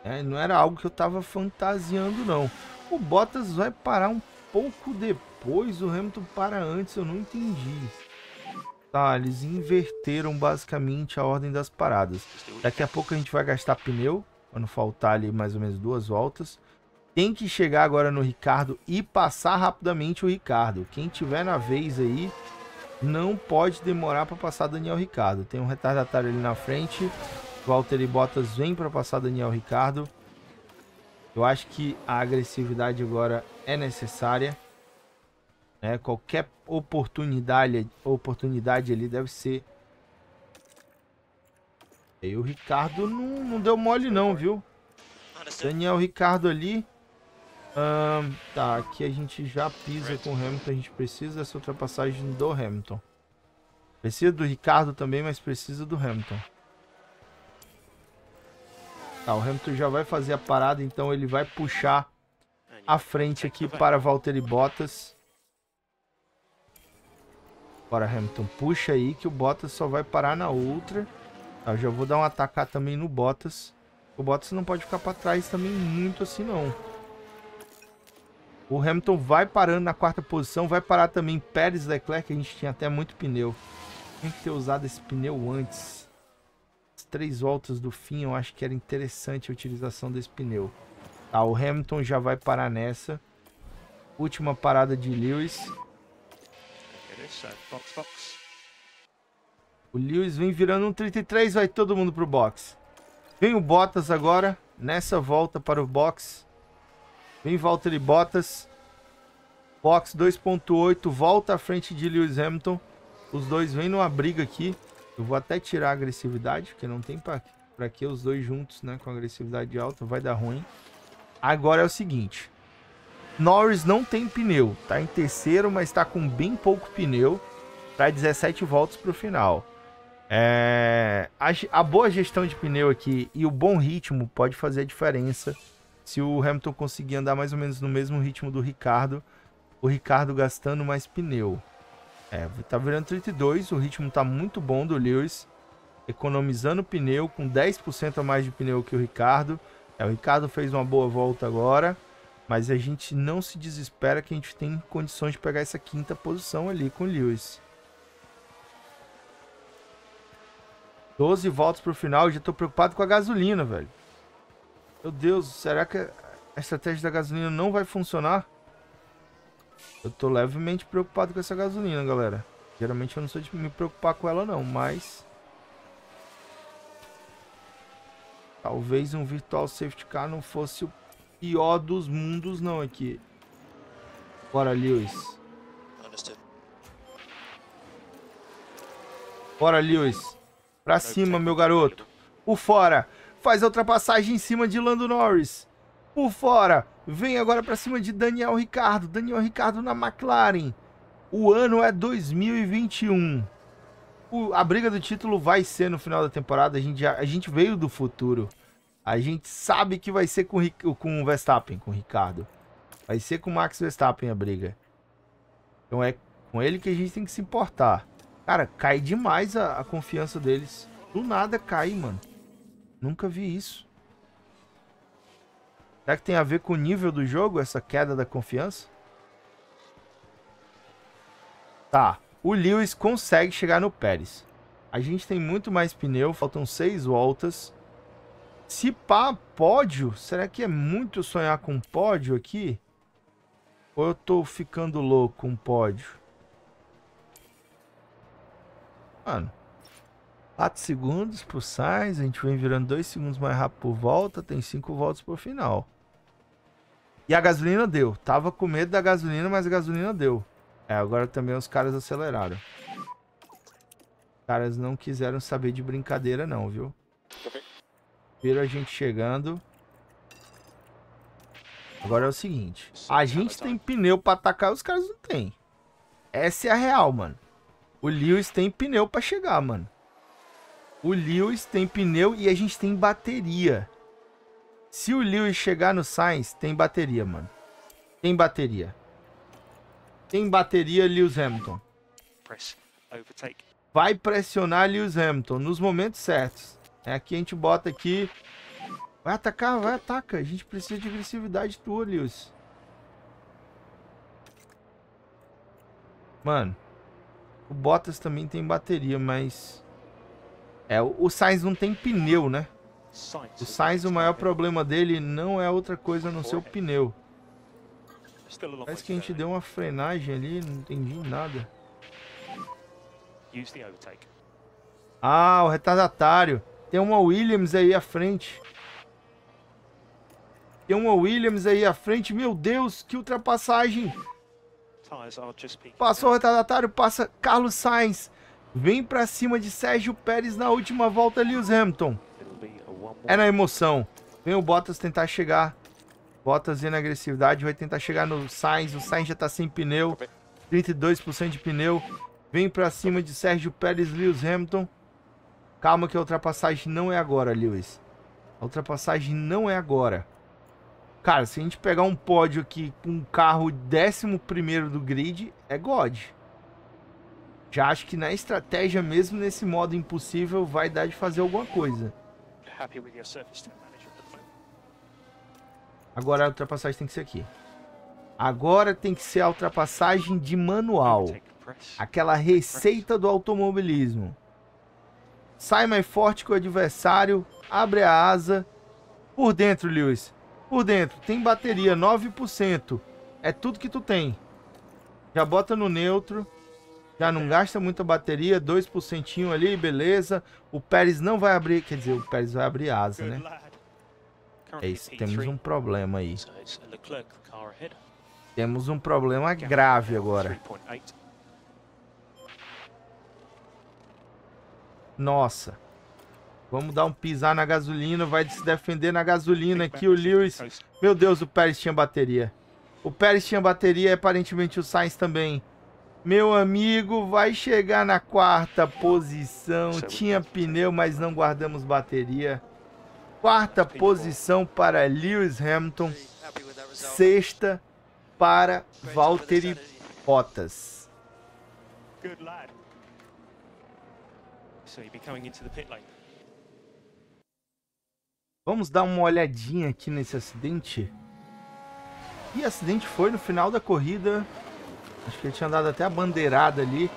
É, não era algo que eu estava fantasiando, não. O Bottas vai parar um pouco depois, o Hamilton para antes, eu não entendi. Tá, eles inverteram basicamente a ordem das paradas. Daqui a pouco a gente vai gastar pneu, quando faltar ali mais ou menos duas voltas. Tem que chegar agora no Ricardo e passar rapidamente o Ricardo. Quem tiver na vez aí, não pode demorar para passar Daniel Ricardo. Tem um retardatário ali na frente. Valtteri Bottas vem para passar Daniel Ricardo. Eu acho que a agressividade agora é necessária. Né? Qualquer oportunidade, oportunidade ali deve ser. E o Ricardo não, não deu mole não, viu? Daniel Ricardo ali um, tá, aqui a gente já pisa com o Hamilton, a gente precisa dessa ultrapassagem do Hamilton. Precisa do Ricardo também, mas precisa do Hamilton. Tá, o Hamilton já vai fazer a parada, então ele vai puxar a frente aqui para Valtteri Bottas. Bora, Hamilton, puxa aí que o Bottas só vai parar na outra. Tá, eu já vou dar um atacar também no Bottas. O Bottas não pode ficar para trás também muito assim não. O Hamilton vai parando na quarta posição, vai parar também Pérez Leclerc, a gente tinha até muito pneu. Tem que ter usado esse pneu antes. As três voltas do fim, eu acho que era interessante a utilização desse pneu. Tá, o Hamilton já vai parar nessa. Última parada de Lewis. O Lewis vem virando um 33, vai todo mundo pro box. Vem o Bottas agora, nessa volta para o box. Vem Valtteri Bottas. Box 2.8, volta à frente de Lewis Hamilton. Os dois vêm numa briga aqui. Eu vou até tirar a agressividade, porque não tem para que os dois juntos, né? Com agressividade alta, vai dar ruim. Agora é o seguinte. Norris não tem pneu. Tá em terceiro, mas tá com bem pouco pneu. tá 17 voltas para o final. É... A, a boa gestão de pneu aqui e o bom ritmo pode fazer a diferença se o Hamilton conseguir andar mais ou menos no mesmo ritmo do Ricardo, o Ricardo gastando mais pneu. É, tá virando 32, o ritmo tá muito bom do Lewis, economizando pneu, com 10% a mais de pneu que o Ricardo. É, o Ricardo fez uma boa volta agora, mas a gente não se desespera que a gente tem condições de pegar essa quinta posição ali com o Lewis. 12 voltas pro final, já tô preocupado com a gasolina, velho. Meu Deus, será que a estratégia da gasolina não vai funcionar? Eu tô levemente preocupado com essa gasolina, galera. Geralmente eu não sou de me preocupar com ela não, mas... Talvez um virtual safety car não fosse o pior dos mundos não aqui. Bora, Lewis. Bora, Lewis. Pra cima, meu garoto. Por fora faz a ultrapassagem em cima de Lando Norris. Por fora, vem agora para cima de Daniel Ricardo. Daniel Ricardo na McLaren. O ano é 2021. O, a briga do título vai ser no final da temporada. A gente, já, a gente veio do futuro. A gente sabe que vai ser com, com o Verstappen, com o Ricardo. Vai ser com o Max Verstappen a briga. Então é com ele que a gente tem que se importar. Cara, cai demais a, a confiança deles. Do nada cai, mano. Nunca vi isso. Será que tem a ver com o nível do jogo, essa queda da confiança? Tá, o Lewis consegue chegar no Pérez. A gente tem muito mais pneu, faltam seis voltas. Se pá, pódio? Será que é muito sonhar com pódio aqui? Ou eu tô ficando louco com pódio? Mano, 4 segundos pro Sainz, a gente vem virando 2 segundos mais rápido por volta, tem 5 voltas pro final. E a gasolina deu. Tava com medo da gasolina, mas a gasolina deu. É, agora também os caras aceleraram. Os caras não quiseram saber de brincadeira não, viu? Viram a gente chegando. Agora é o seguinte. A gente tem pneu pra atacar, os caras não tem. Essa é a real, mano. O Lewis tem pneu pra chegar, mano. O Lewis tem pneu e a gente tem bateria. Se o Lewis chegar no Sainz, tem bateria, mano. Tem bateria. Tem bateria, Lewis Hamilton. Vai pressionar Lewis Hamilton nos momentos certos. É aqui a gente bota aqui. Vai atacar, vai atacar. A gente precisa de agressividade tua, Lewis. Mano, o Bottas também tem bateria, mas é, o Sainz não tem pneu, né? O Sainz, o maior problema dele não é outra coisa a não ser o pneu. Parece que a gente deu uma frenagem ali, não entendi nada. Ah, o retardatário. Tem uma Williams aí à frente. Tem uma Williams aí à frente. Meu Deus, que ultrapassagem. Passou o retardatário, passa Carlos Sainz. Vem para cima de Sérgio Pérez na última volta, Lewis Hamilton. É na emoção. Vem o Bottas tentar chegar. Bottas vem na agressividade, vai tentar chegar no Sainz. O Sainz já tá sem pneu. 32% de pneu. Vem para cima de Sérgio Pérez, Lewis Hamilton. Calma que a ultrapassagem não é agora, Lewis. A ultrapassagem não é agora. Cara, se a gente pegar um pódio aqui com um carro 11 primeiro do grid, é God. Já acho que na estratégia, mesmo nesse modo impossível, vai dar de fazer alguma coisa. Agora a ultrapassagem tem que ser aqui. Agora tem que ser a ultrapassagem de manual. Aquela receita do automobilismo. Sai mais forte que o adversário, abre a asa. Por dentro, Lewis. Por dentro. Tem bateria, 9%. É tudo que tu tem. Já bota no neutro já não é. gasta muita bateria, 2% ali, beleza. O Pérez não vai abrir, quer dizer, o Pérez vai abrir asa, né? É isso, temos um problema aí. Temos um problema grave agora. Nossa. Vamos dar um pisar na gasolina, vai se defender na gasolina aqui o Lewis. Meu Deus, o Pérez tinha bateria. O Pérez tinha bateria e aparentemente o Sainz também. Meu amigo, vai chegar na quarta posição. Tinha pneu, mas não guardamos bateria. Quarta posição para Lewis Hamilton. Sexta para Valtteri Bottas. Vamos dar uma olhadinha aqui nesse acidente. E acidente foi no final da corrida. Acho que ele tinha dado até a bandeirada ali.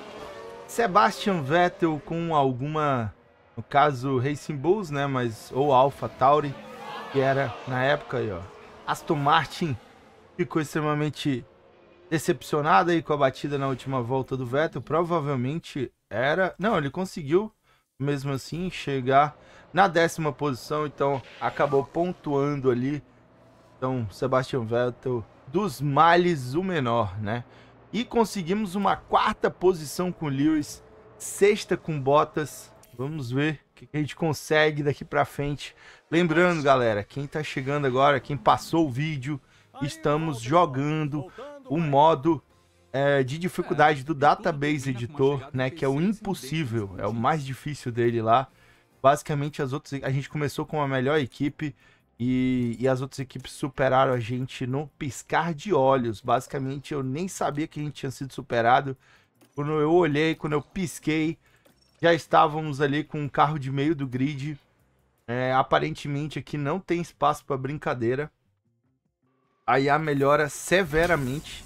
Sebastian Vettel com alguma, no caso Racing Bulls, né, mas ou Alpha Tauri, que era na época aí, ó. Aston Martin ficou extremamente decepcionada aí com a batida na última volta do Vettel, provavelmente era, não, ele conseguiu mesmo assim chegar na décima posição, então acabou pontuando ali. Então, Sebastian Vettel dos males o menor, né? E conseguimos uma quarta posição com Lewis, sexta com Bottas. Vamos ver o que a gente consegue daqui para frente. Lembrando, galera, quem está chegando agora, quem passou o vídeo, estamos jogando o modo é, de dificuldade do Database Editor, né, que é o impossível, é o mais difícil dele lá. Basicamente, as outras, a gente começou com a melhor equipe, e, e, as outras equipes superaram a gente no piscar de olhos. Basicamente, eu nem sabia que a gente tinha sido superado. Quando eu olhei, quando eu pisquei, já estávamos ali com um carro de meio do grid. É, aparentemente, aqui não tem espaço para brincadeira. A IA melhora severamente.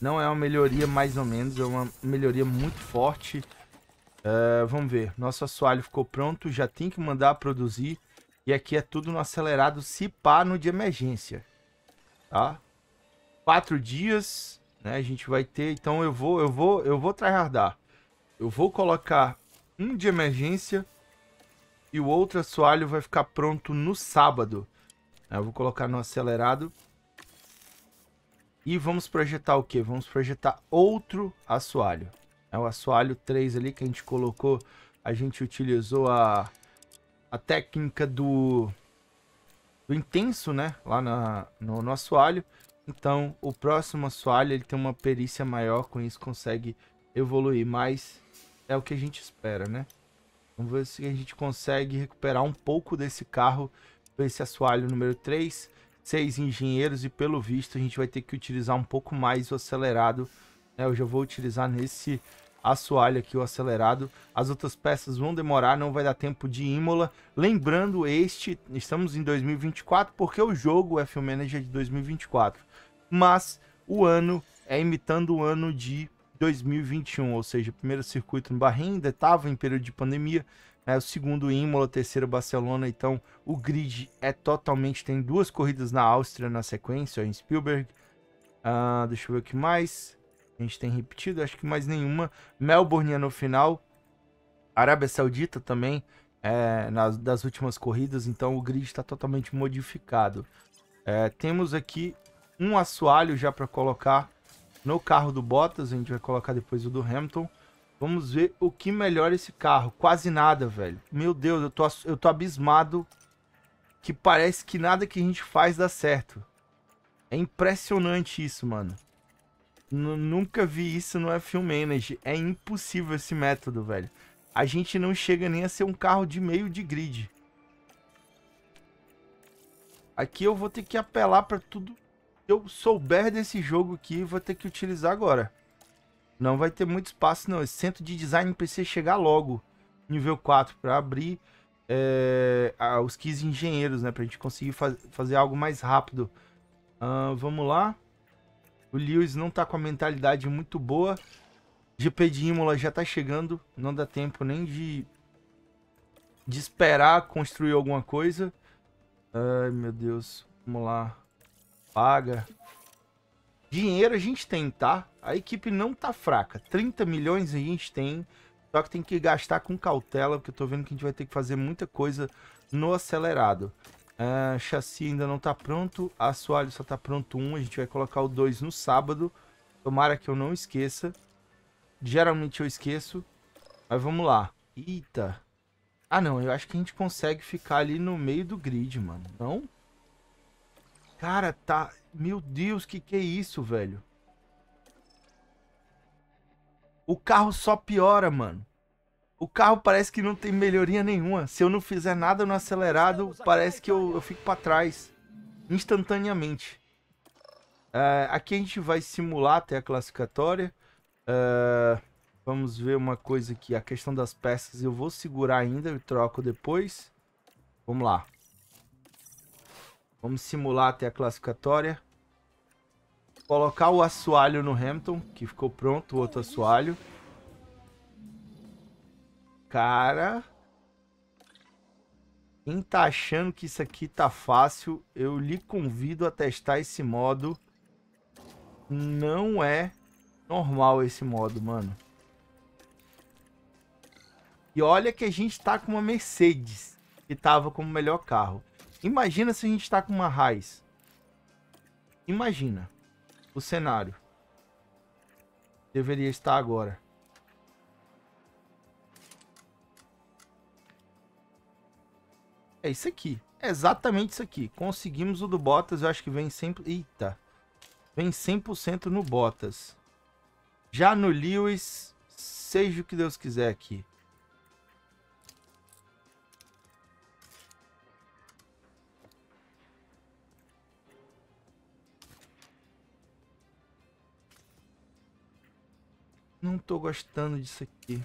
Não é uma melhoria mais ou menos, é uma melhoria muito forte. Uh, vamos ver. Nosso assoalho ficou pronto, já tem que mandar produzir. E aqui é tudo no acelerado, se pá, no de emergência. Tá? Quatro dias, né? A gente vai ter. Então eu vou, eu vou, eu vou tryhardar. Eu vou colocar um de emergência e o outro assoalho vai ficar pronto no sábado. Eu vou colocar no acelerado. E vamos projetar o que? Vamos projetar outro assoalho. É o assoalho 3 ali que a gente colocou, a gente utilizou a a técnica do, do intenso, né? Lá na, no, no assoalho. Então, o próximo assoalho, ele tem uma perícia maior, com isso consegue evoluir mais. É o que a gente espera, né? Vamos ver se a gente consegue recuperar um pouco desse carro, esse assoalho número 3. Seis engenheiros e, pelo visto, a gente vai ter que utilizar um pouco mais o acelerado. Né? Eu já vou utilizar nesse assoalho aqui, o acelerado. As outras peças vão demorar, não vai dar tempo de Imola. Lembrando, este, estamos em 2024 porque o jogo é Film Manager de 2024. Mas o ano é imitando o ano de 2021, ou seja, o primeiro circuito no Bahrein ainda estava em período de pandemia, né? o segundo Imola, o terceiro Barcelona, então o grid é totalmente, tem duas corridas na Áustria na sequência, ó, em Spielberg, uh, deixa eu ver o que mais, a gente tem repetido, acho que mais nenhuma. Melbourne é no final, Arábia Saudita também, é, nas, das últimas corridas, então o grid está totalmente modificado. É, temos aqui um assoalho já para colocar no carro do Bottas, a gente vai colocar depois o do Hamilton. Vamos ver o que melhora esse carro. Quase nada, velho. Meu Deus, eu tô, eu tô abismado que parece que nada que a gente faz dá certo. É impressionante isso, mano nunca vi isso no F1 É impossível esse método, velho. A gente não chega nem a ser um carro de meio de grid. Aqui eu vou ter que apelar para tudo que eu souber desse jogo aqui vou ter que utilizar agora. Não vai ter muito espaço não. Esse centro de design precisa chegar logo. Nível 4 para abrir é, os 15 engenheiros, né? para a gente conseguir faz, fazer algo mais rápido. Uh, vamos lá. O Lewis não tá com a mentalidade muito boa. GP de Imola já tá chegando. Não dá tempo nem de, de esperar construir alguma coisa. Ai, meu Deus. Vamos lá. Paga. Dinheiro a gente tem, tá? A equipe não tá fraca. 30 milhões a gente tem. Só que tem que gastar com cautela, porque eu tô vendo que a gente vai ter que fazer muita coisa no acelerado. Uh, ah, chassi ainda não tá pronto. Assoalho só tá pronto um. A gente vai colocar o dois no sábado. Tomara que eu não esqueça. Geralmente eu esqueço. Mas vamos lá. Eita. Ah, não. Eu acho que a gente consegue ficar ali no meio do grid, mano. Não? Cara, tá... Meu Deus, que que é isso, velho? O carro só piora, mano. O carro parece que não tem melhoria nenhuma. Se eu não fizer nada no acelerado, parece que eu, eu fico para trás. Instantaneamente. É, aqui a gente vai simular até a classificatória. É, vamos ver uma coisa aqui. A questão das peças eu vou segurar ainda e troco depois. Vamos lá. Vamos simular até a classificatória. Colocar o assoalho no Hamilton, que ficou pronto, o outro assoalho cara. Quem tá achando que isso aqui tá fácil, eu lhe convido a testar esse modo. Não é normal esse modo, mano. E olha que a gente tá com uma Mercedes, que tava como melhor carro. Imagina se a gente tá com uma Raiz. Imagina o cenário. Deveria estar agora. É isso aqui. É exatamente isso aqui. Conseguimos o do Bottas. Eu acho que vem sempre... Eita. Vem 100% no Bottas. Já no Lewis, seja o que Deus quiser aqui. Não tô gostando disso aqui.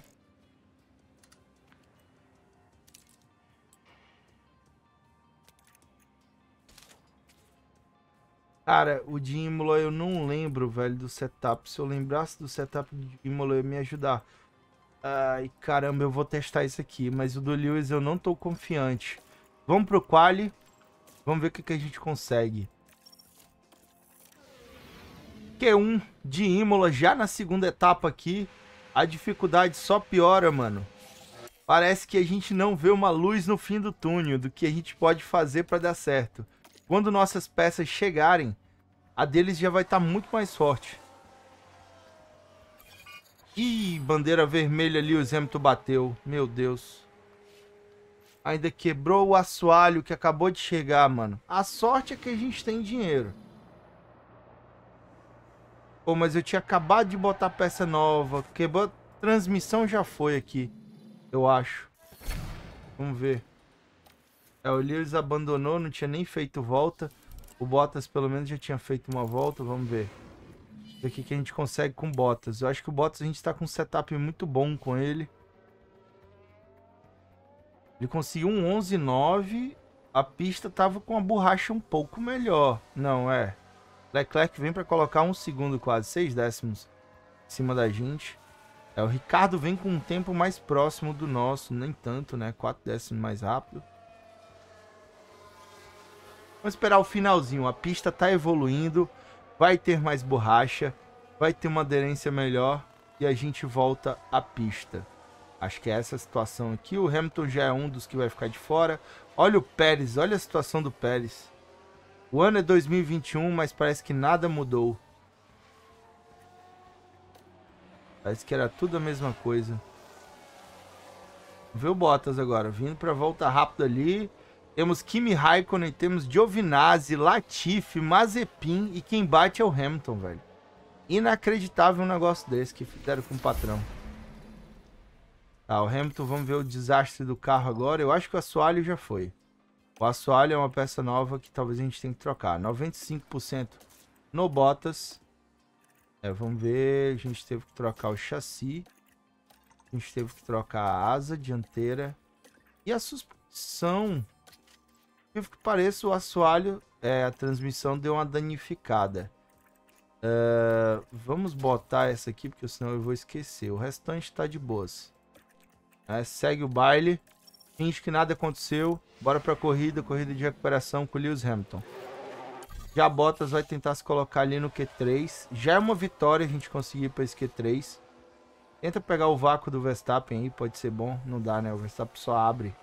Cara, o de Imola eu não lembro, velho, do setup. Se eu lembrasse do setup de Imola, ia me ajudar. Ai, caramba, eu vou testar isso aqui. Mas o do Lewis eu não tô confiante. Vamos pro quali. Vamos ver o que, que a gente consegue. Q1 de Imola já na segunda etapa aqui. A dificuldade só piora, mano. Parece que a gente não vê uma luz no fim do túnel do que a gente pode fazer para dar certo. Quando nossas peças chegarem, a deles já vai estar tá muito mais forte. Ih, bandeira vermelha ali, o exemplo bateu. Meu Deus. Ainda quebrou o assoalho que acabou de chegar, mano. A sorte é que a gente tem dinheiro. Pô, mas eu tinha acabado de botar peça nova. Quebrou. Transmissão já foi aqui. Eu acho. Vamos ver. É, o Lewis abandonou, não tinha nem feito volta. O Bottas pelo menos já tinha feito uma volta, vamos ver. O que a gente consegue com o Bottas. Eu acho que o Bottas a gente está com um setup muito bom com ele. Ele conseguiu um 11.9. A pista tava com a borracha um pouco melhor. Não, é. Leclerc vem para colocar um segundo quase, seis décimos em cima da gente. É, o Ricardo vem com um tempo mais próximo do nosso, nem tanto, né? Quatro décimos mais rápido. Vamos esperar o finalzinho. A pista tá evoluindo. Vai ter mais borracha. Vai ter uma aderência melhor. E a gente volta à pista. Acho que é essa a situação aqui. O Hamilton já é um dos que vai ficar de fora. Olha o Pérez. Olha a situação do Pérez. O ano é 2021, mas parece que nada mudou. Parece que era tudo a mesma coisa. Vê o Bottas agora, vindo para volta rápida ali temos Kimi Raikkonen, temos Giovinazzi, Latifi, Mazepin e quem bate é o Hamilton, velho. Inacreditável um negócio desse que fizeram com o patrão. Tá, o Hamilton, vamos ver o desastre do carro agora. Eu acho que o assoalho já foi. O assoalho é uma peça nova que talvez a gente tenha que trocar. 95% no Bottas. É, vamos ver, a gente teve que trocar o chassi. A gente teve que trocar a asa dianteira. E a suspensão e que pareça, o assoalho, é, a transmissão deu uma danificada. Uh, vamos botar essa aqui, porque senão eu vou esquecer. O restante tá de boas. É, segue o baile. Finge que nada aconteceu. Bora pra corrida, corrida de recuperação com o Lewis Hamilton. Já Bottas vai tentar se colocar ali no Q3. Já é uma vitória a gente conseguir para esse Q3. Tenta pegar o vácuo do Verstappen aí, pode ser bom. Não dá, né? O Verstappen só abre.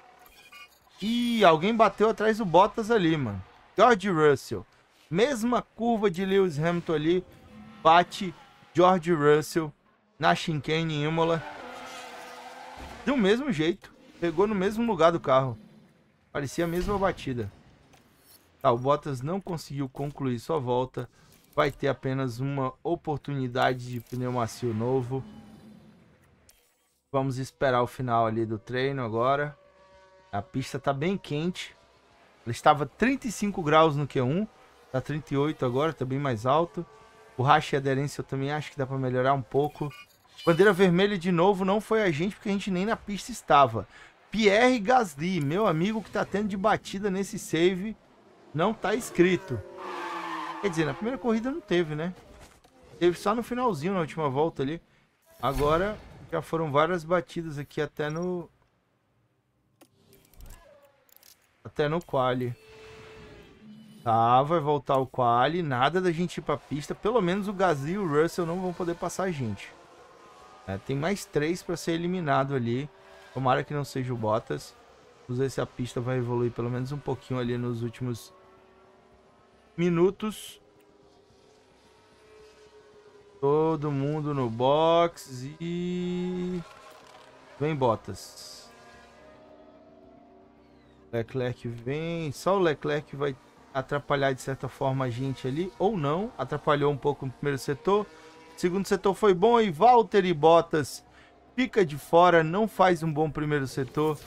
Ih, alguém bateu atrás do Bottas ali, mano. George Russell. Mesma curva de Lewis Hamilton ali. Bate George Russell na chicane em Imola. Do mesmo jeito. Pegou no mesmo lugar do carro. Parecia a mesma batida. Tá, o Bottas não conseguiu concluir sua volta. Vai ter apenas uma oportunidade de pneu macio novo. Vamos esperar o final ali do treino agora. A pista tá bem quente. Ela estava 35 graus no Q1, tá 38 agora, tá bem mais alto. O racha e aderência eu também acho que dá para melhorar um pouco. Bandeira vermelha de novo não foi a gente, porque a gente nem na pista estava. Pierre Gasly, meu amigo que tá tendo de batida nesse save, não tá escrito. Quer dizer, na primeira corrida não teve, né? Teve só no finalzinho, na última volta ali. Agora já foram várias batidas aqui até no, até no quali. Tá, vai voltar o quali. Nada da gente ir pra pista. Pelo menos o Gasly e o Russell não vão poder passar a gente. É, tem mais três para ser eliminado ali. Tomara que não seja o Bottas. Vamos ver se a pista vai evoluir pelo menos um pouquinho ali nos últimos minutos. Todo mundo no box e... Vem Bottas. Leclerc vem. Só o Leclerc vai atrapalhar de certa forma a gente ali, ou não. Atrapalhou um pouco no primeiro setor. segundo setor foi bom e Walter e Bottas fica de fora, não faz um bom primeiro setor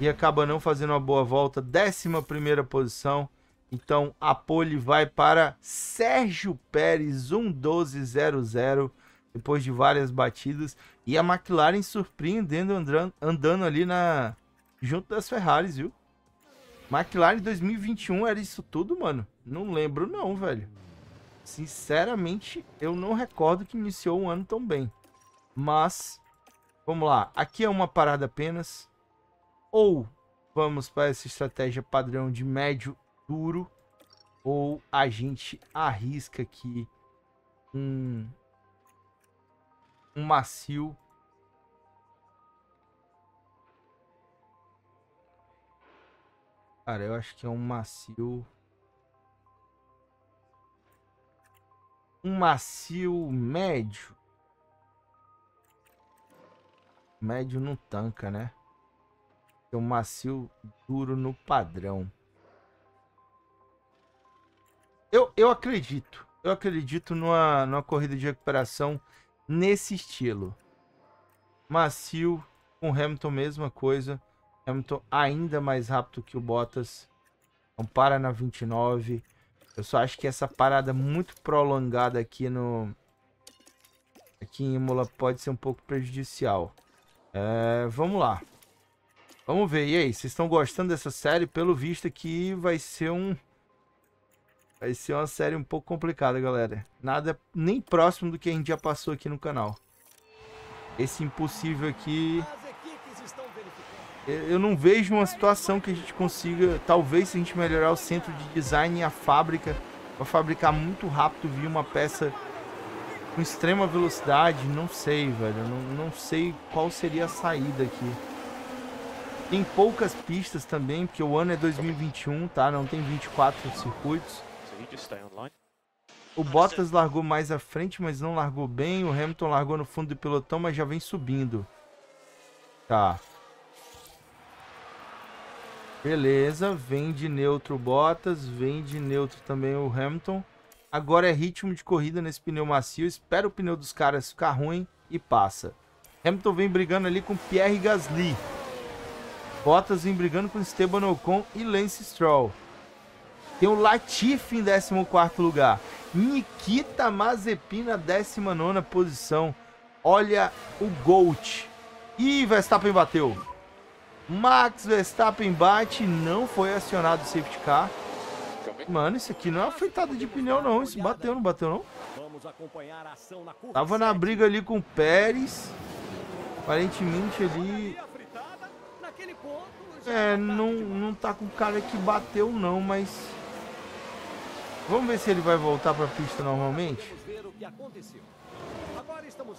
e acaba não fazendo uma boa volta. Décima primeira posição. Então a pole vai para Sérgio Pérez, 1.12.00, depois de várias batidas. E a McLaren surpreendendo, andando, andando ali na junto das Ferraris, viu? McLaren 2021 era isso tudo, mano? Não lembro não, velho. Sinceramente, eu não recordo que iniciou um ano tão bem. Mas, vamos lá. Aqui é uma parada apenas. Ou vamos para essa estratégia padrão de médio duro. Ou a gente arrisca aqui um, um macio Cara, eu acho que é um macio. Um macio médio. Médio não tanca, né? É um macio duro no padrão. Eu, eu acredito. Eu acredito numa, numa corrida de recuperação nesse estilo. Macio, com Hamilton, mesma coisa. Hamilton é ainda mais rápido que o Bottas. Então para na 29. Eu só acho que essa parada muito prolongada aqui no... Aqui em Imola pode ser um pouco prejudicial. É, vamos lá. Vamos ver. E aí, vocês estão gostando dessa série? Pelo visto que vai ser um... Vai ser uma série um pouco complicada, galera. Nada nem próximo do que a gente já passou aqui no canal. Esse impossível aqui eu não vejo uma situação que a gente consiga, talvez se a gente melhorar o centro de design e a fábrica, para fabricar muito rápido, vir uma peça com extrema velocidade, não sei, velho. Não, não sei qual seria a saída aqui. Tem poucas pistas também, porque o ano é 2021, tá? Não tem 24 circuitos. O Bottas largou mais à frente, mas não largou bem. O Hamilton largou no fundo do pelotão, mas já vem subindo. Tá. Beleza, vem de neutro Bottas, vem de neutro também o Hamilton. Agora é ritmo de corrida nesse pneu macio, espera o pneu dos caras ficar ruim e passa. Hamilton vem brigando ali com Pierre Gasly. Bottas vem brigando com Esteban Ocon e Lance Stroll. Tem o Latifi em 14º lugar. Nikita Mazepin na 19ª posição. Olha o Gold. Ih, Verstappen bateu. Max Verstappen bate, não foi acionado o safety car. Mano, isso aqui não é uma fritada de pneu não, isso bateu, não bateu não? Tava na briga ali com o Pérez. Aparentemente ali... É, tá não, não tá com o cara que bateu não, mas... Vamos ver se ele vai voltar pra pista normalmente.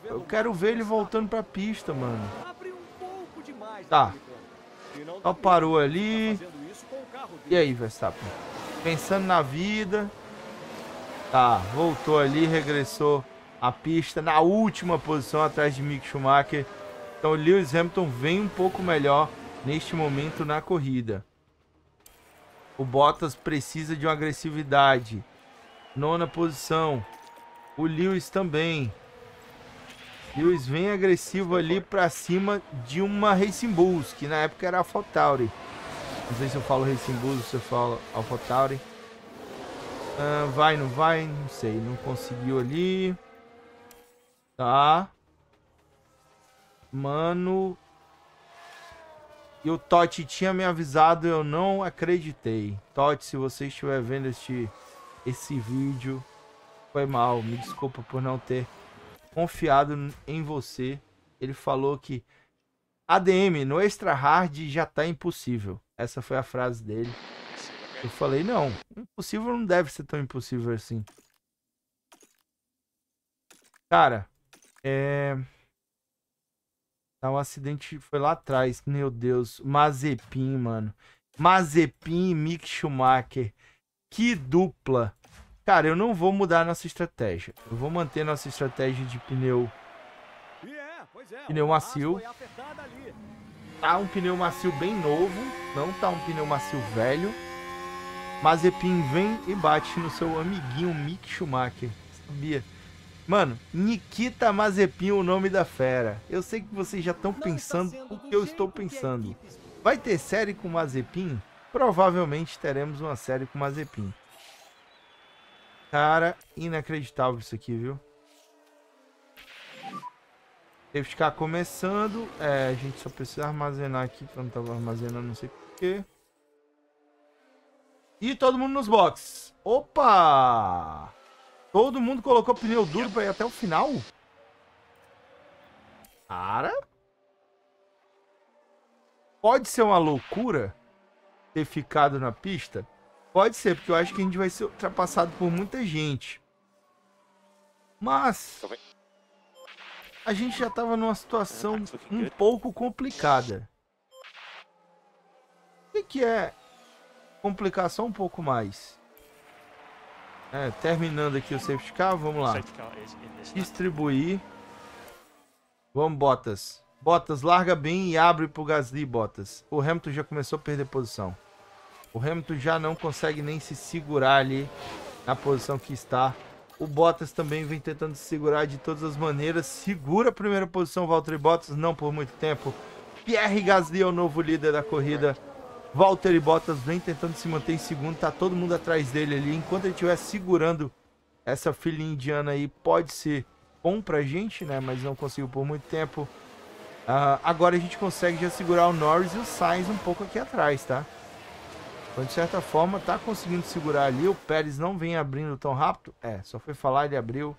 Eu quero ver ele voltando pra pista, mano. Tá, só então parou ali. E aí, Verstappen? Pensando na vida. Tá, voltou ali, regressou a pista na última posição atrás de Mick Schumacher. Então Lewis Hamilton vem um pouco melhor neste momento na corrida. O Bottas precisa de uma agressividade. Nona posição. O Lewis também o vem agressivo ali para cima de uma Racing Bulls, que na época era Alpha Tauri. Não sei se eu falo Racing Bulls ou se eu falo Alpha Tauri. Ah, vai, não vai, não sei, não conseguiu ali. Tá. Mano. E o Totti tinha me avisado, eu não acreditei. Totti, se você estiver vendo este, esse vídeo, foi mal. Me desculpa por não ter confiado em você. Ele falou que ADM no extra hard já tá impossível. Essa foi a frase dele. Eu falei, não, impossível não deve ser tão impossível assim. Cara, é. Tá, um acidente foi lá atrás, meu Deus. Mazepin, mano. Mazepin e Mick Schumacher. Que dupla. Cara, eu não vou mudar nossa estratégia. Eu vou manter nossa estratégia de pneu... É, é, pneu macio. Tá um pneu macio bem novo. Não tá um pneu macio velho. Mazepin vem e bate no seu amiguinho Mick Schumacher. Sabia? Mano, Nikita Mazepin o nome da fera. Eu sei que vocês já estão tá pensando o que eu estou é pensando. Vai ter série com Mazepin? Provavelmente teremos uma série com Mazepin. Cara, inacreditável isso aqui, viu? Deve ficar começando. É, a gente só precisa armazenar aqui, porque eu não tava armazenando, não sei porquê. E todo mundo nos boxes. Opa! Todo mundo colocou pneu duro pra ir até o final? Cara? Pode ser uma loucura ter ficado na pista? Pode ser, porque eu acho que a gente vai ser ultrapassado por muita gente. Mas a gente já estava numa situação é, tá um pouco complicada. O que é complicar só um pouco mais? É, terminando aqui o safety car, vamos lá. Distribuir. Vamos, Bottas. Bottas, larga bem e abre pro Gasly, Bottas. O Hamilton já começou a perder posição. O Hamilton já não consegue nem se segurar ali na posição que está. O Bottas também vem tentando se segurar de todas as maneiras. Segura a primeira posição, Valtteri Bottas, não por muito tempo. Pierre Gasly é o novo líder da corrida. Valtteri Bottas vem tentando se manter em segundo, tá todo mundo atrás dele ali. Enquanto ele estiver segurando essa filha indiana aí, pode ser bom para a gente, né? Mas não conseguiu por muito tempo. Uh, agora a gente consegue já segurar o Norris e o Sainz um pouco aqui atrás, tá? Então, de certa forma, tá conseguindo segurar ali. O Pérez não vem abrindo tão rápido. É, só foi falar, ele abriu.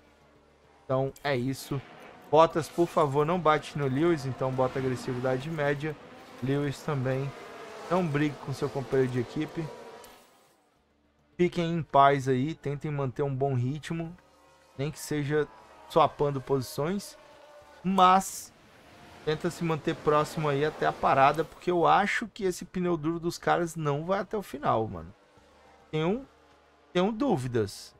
Então, é isso. Bottas, por favor, não bate no Lewis. Então, bota agressividade média. Lewis também. Não brigue com seu companheiro de equipe. Fiquem em paz aí. Tentem manter um bom ritmo. Nem que seja swapando posições. Mas tenta se manter próximo aí até a parada, porque eu acho que esse pneu duro dos caras não vai até o final, mano. Tenho, tenho dúvidas.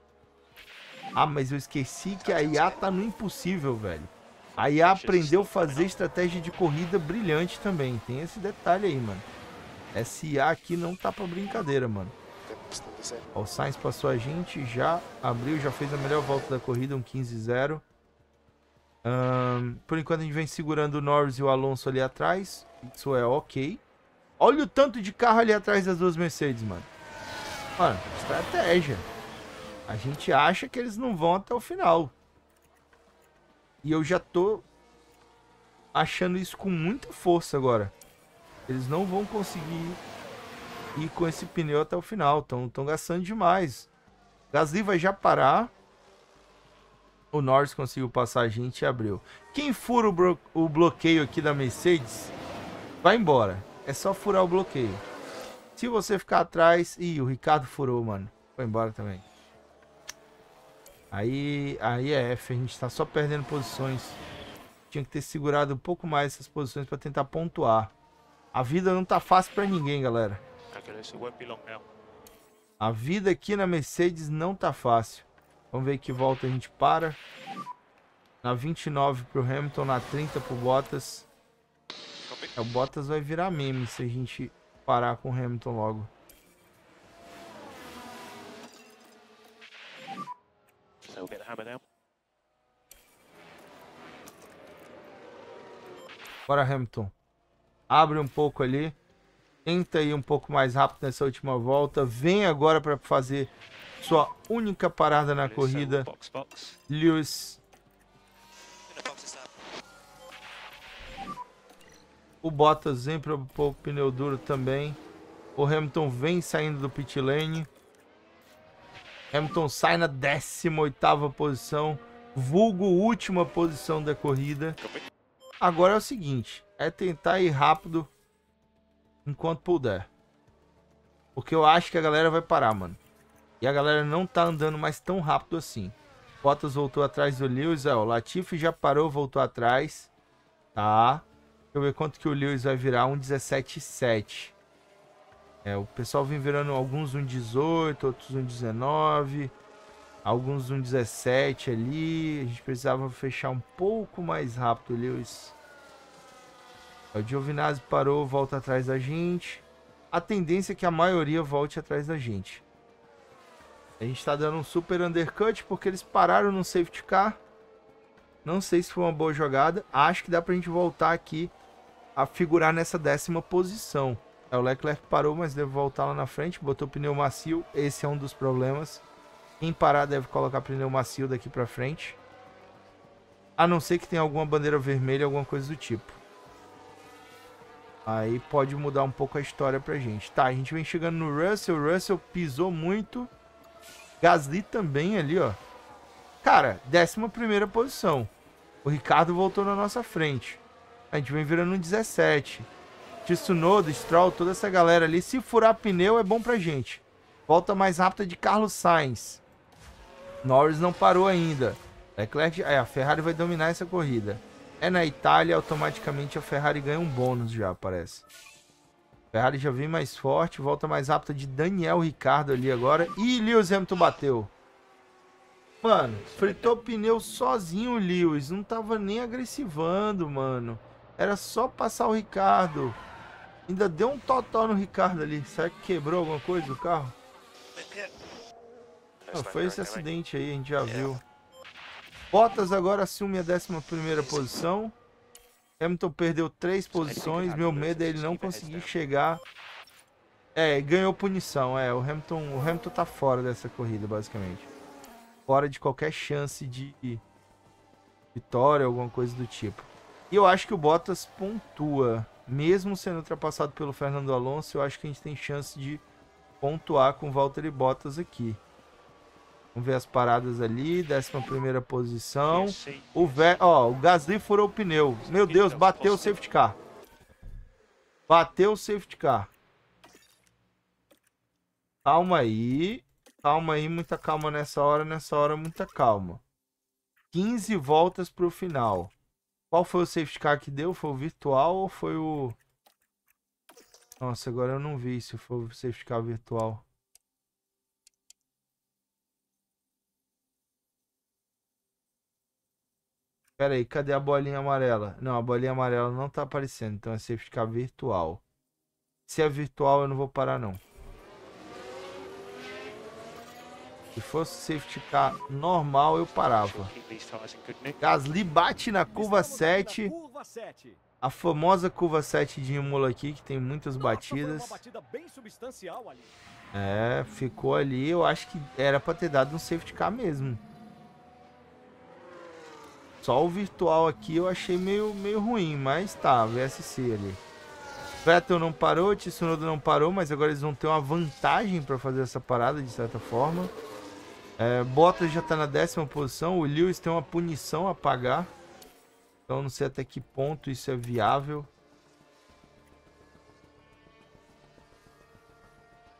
Ah, mas eu esqueci que a IA tá no impossível, velho. A IA aprendeu a fazer estratégia de corrida brilhante também. Tem esse detalhe aí, mano. Essa IA aqui não tá pra brincadeira, mano. o Sainz passou a gente, já abriu, já fez a melhor volta da corrida, um 15-0. Um, por enquanto a gente vem segurando o Norris e o Alonso ali atrás. Isso é ok. Olha o tanto de carro ali atrás das duas Mercedes, mano. Mano, estratégia. A gente acha que eles não vão até o final. E eu já tô achando isso com muita força agora. Eles não vão conseguir ir com esse pneu até o final. Estão gastando demais. Gasly vai já parar o Norris conseguiu passar a gente e abriu. Quem fura o, o, bloqueio aqui da Mercedes, vai embora. É só furar o bloqueio. Se você ficar atrás... Ih, o Ricardo furou, mano. Foi embora também. Aí, aí é F, a gente tá só perdendo posições. Tinha que ter segurado um pouco mais essas posições para tentar pontuar. A vida não tá fácil para ninguém, galera. É a vida aqui na Mercedes não tá fácil. Vamos ver que volta a gente para. Na 29 pro Hamilton, na 30 pro Bottas. É, o Bottas vai virar meme se a gente parar com o Hamilton logo. Bora, Hamilton. Abre um pouco ali. Tenta ir um pouco mais rápido nessa última volta. Vem agora para fazer sua única parada na corrida, Lewis. O Bottas sempre o pneu duro também. O Hamilton vem saindo do pit lane. Hamilton sai na 18ª posição, vulgo última posição da corrida. Agora é o seguinte, é tentar ir rápido enquanto puder. Porque eu acho que a galera vai parar, mano. E a galera não tá andando mais tão rápido assim. Bottas voltou atrás do Lewis, ó, o Latifi já parou, voltou atrás. Tá. Deixa eu ver quanto que o Lewis vai virar, um 17,7. É, o pessoal vem virando alguns um 18, outros um 19, alguns um 17 ali. A gente precisava fechar um pouco mais rápido, Lewis. É, o Giovinazzi parou, volta atrás da gente. A tendência é que a maioria volte atrás da gente. A gente tá dando um super undercut porque eles pararam no safety car. Não sei se foi uma boa jogada. Acho que dá pra gente voltar aqui a figurar nessa décima posição. É, o Leclerc parou, mas deve voltar lá na frente. Botou pneu macio. Esse é um dos problemas. Quem parar deve colocar pneu macio daqui pra frente. A não ser que tenha alguma bandeira vermelha, alguma coisa do tipo. Aí pode mudar um pouco a história pra gente. Tá, a gente vem chegando no Russell. O Russell pisou muito Gasly também ali, ó. Cara, 11 posição. O Ricardo voltou na nossa frente. A gente vem virando um 17. Tsunoda, Stroll, toda essa galera ali. Se furar pneu, é bom pra gente. Volta mais rápida de Carlos Sainz. Norris não parou ainda. Leclerc, é, a Ferrari vai dominar essa corrida. É na Itália, automaticamente a Ferrari ganha um bônus já, parece. Ferrari já vem mais forte, volta mais rápida de Daniel Ricardo ali agora. E Lewis Hamilton bateu. Mano, fritou o pneu sozinho o Lewis. Não tava nem agressivando, mano. Era só passar o Ricardo. Ainda deu um totó no Ricardo ali. Será que quebrou alguma coisa do carro? Não, ah, foi esse acidente aí, a gente já viu. Bottas agora assume a 11 primeira posição. Hamilton perdeu três posições. Meu medo é ele não conseguir chegar. É, ganhou punição. É, o Hamilton, o Hamilton tá fora dessa corrida, basicamente. Fora de qualquer chance de vitória, alguma coisa do tipo. E eu acho que o Bottas pontua. Mesmo sendo ultrapassado pelo Fernando Alonso, eu acho que a gente tem chance de pontuar com o Valtteri Bottas aqui. Vamos ver as paradas ali. 11 posição. O, Ve... Ó, o Gasly furou o pneu. Meu Deus, bateu o safety car. Bateu o safety car. Calma aí. Calma aí, muita calma nessa hora. Nessa hora, muita calma. 15 voltas para o final. Qual foi o safety car que deu? Foi o virtual ou foi o... Nossa, agora eu não vi se foi o safety car virtual. Pera aí, cadê a bolinha amarela? Não, a bolinha amarela não tá aparecendo, então é safety car virtual. Se é virtual, eu não vou parar, não. Se fosse safety car normal, eu parava. Gasly bate na curva 7. A famosa curva 7 de Imola aqui, que tem muitas batidas. É, ficou ali. Eu acho que era pra ter dado um safety car mesmo. Só o virtual aqui eu achei meio, meio ruim, mas tá, VSC ali. Vettel não parou, Tsunoda não parou, mas agora eles vão ter uma vantagem para fazer essa parada, de certa forma. É, Bottas já tá na décima posição, o Lewis tem uma punição a pagar. Então não sei até que ponto isso é viável.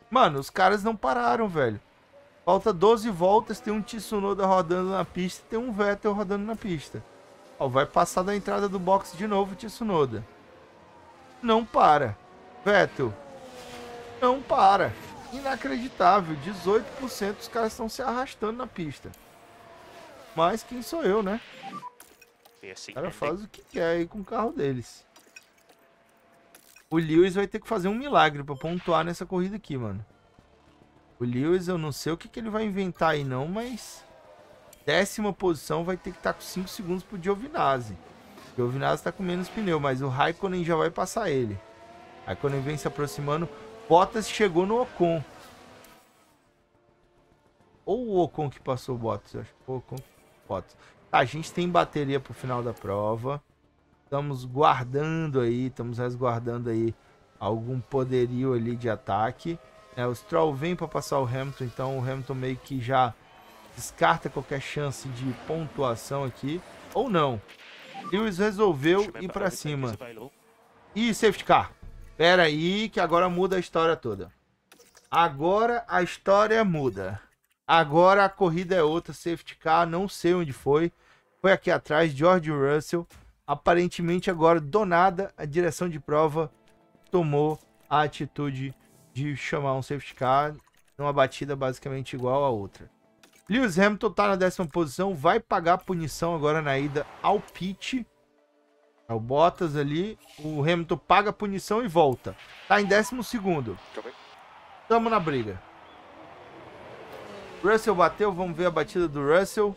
Mano, os caras não pararam, velho. Falta 12 voltas, tem um Tsunoda rodando na pista, tem um Vettel rodando na pista. Ó, vai passar da entrada do box de novo o Tsunoda. Não para. Vettel, não para. Inacreditável, 18% os caras estão se arrastando na pista. Mas quem sou eu, né? O é assim, cara né? faz o que quer aí com o carro deles. O Lewis vai ter que fazer um milagre para pontuar nessa corrida aqui, mano. O Lewis, eu não sei o que, que ele vai inventar aí não, mas... Décima posição vai ter que estar tá com 5 segundos pro Giovinazzi. O Giovinazzi tá com menos pneu, mas o Raikkonen já vai passar ele. Raikkonen vem se aproximando. Bottas chegou no Ocon. Ou o Ocon que passou o Bottas, eu acho. O Ocon Bottas. Tá, a gente tem bateria pro final da prova. Estamos guardando aí, estamos resguardando aí algum poderio ali de ataque. É, o Stroll vem para passar o Hamilton, então o Hamilton meio que já descarta qualquer chance de pontuação aqui. Ou não. Lewis resolveu ir para cima. E safety car. Pera aí que agora muda a história toda. Agora a história muda. Agora a corrida é outra, safety car, não sei onde foi. Foi aqui atrás, George Russell. Aparentemente agora, do nada, a direção de prova tomou a atitude de chamar um safety car numa batida basicamente igual à outra. Lewis Hamilton tá na décima posição, vai pagar punição agora na ida ao pit. É o Bottas ali, o Hamilton paga punição e volta. Tá em décimo segundo. Tamo na briga. Russell bateu, vamos ver a batida do Russell.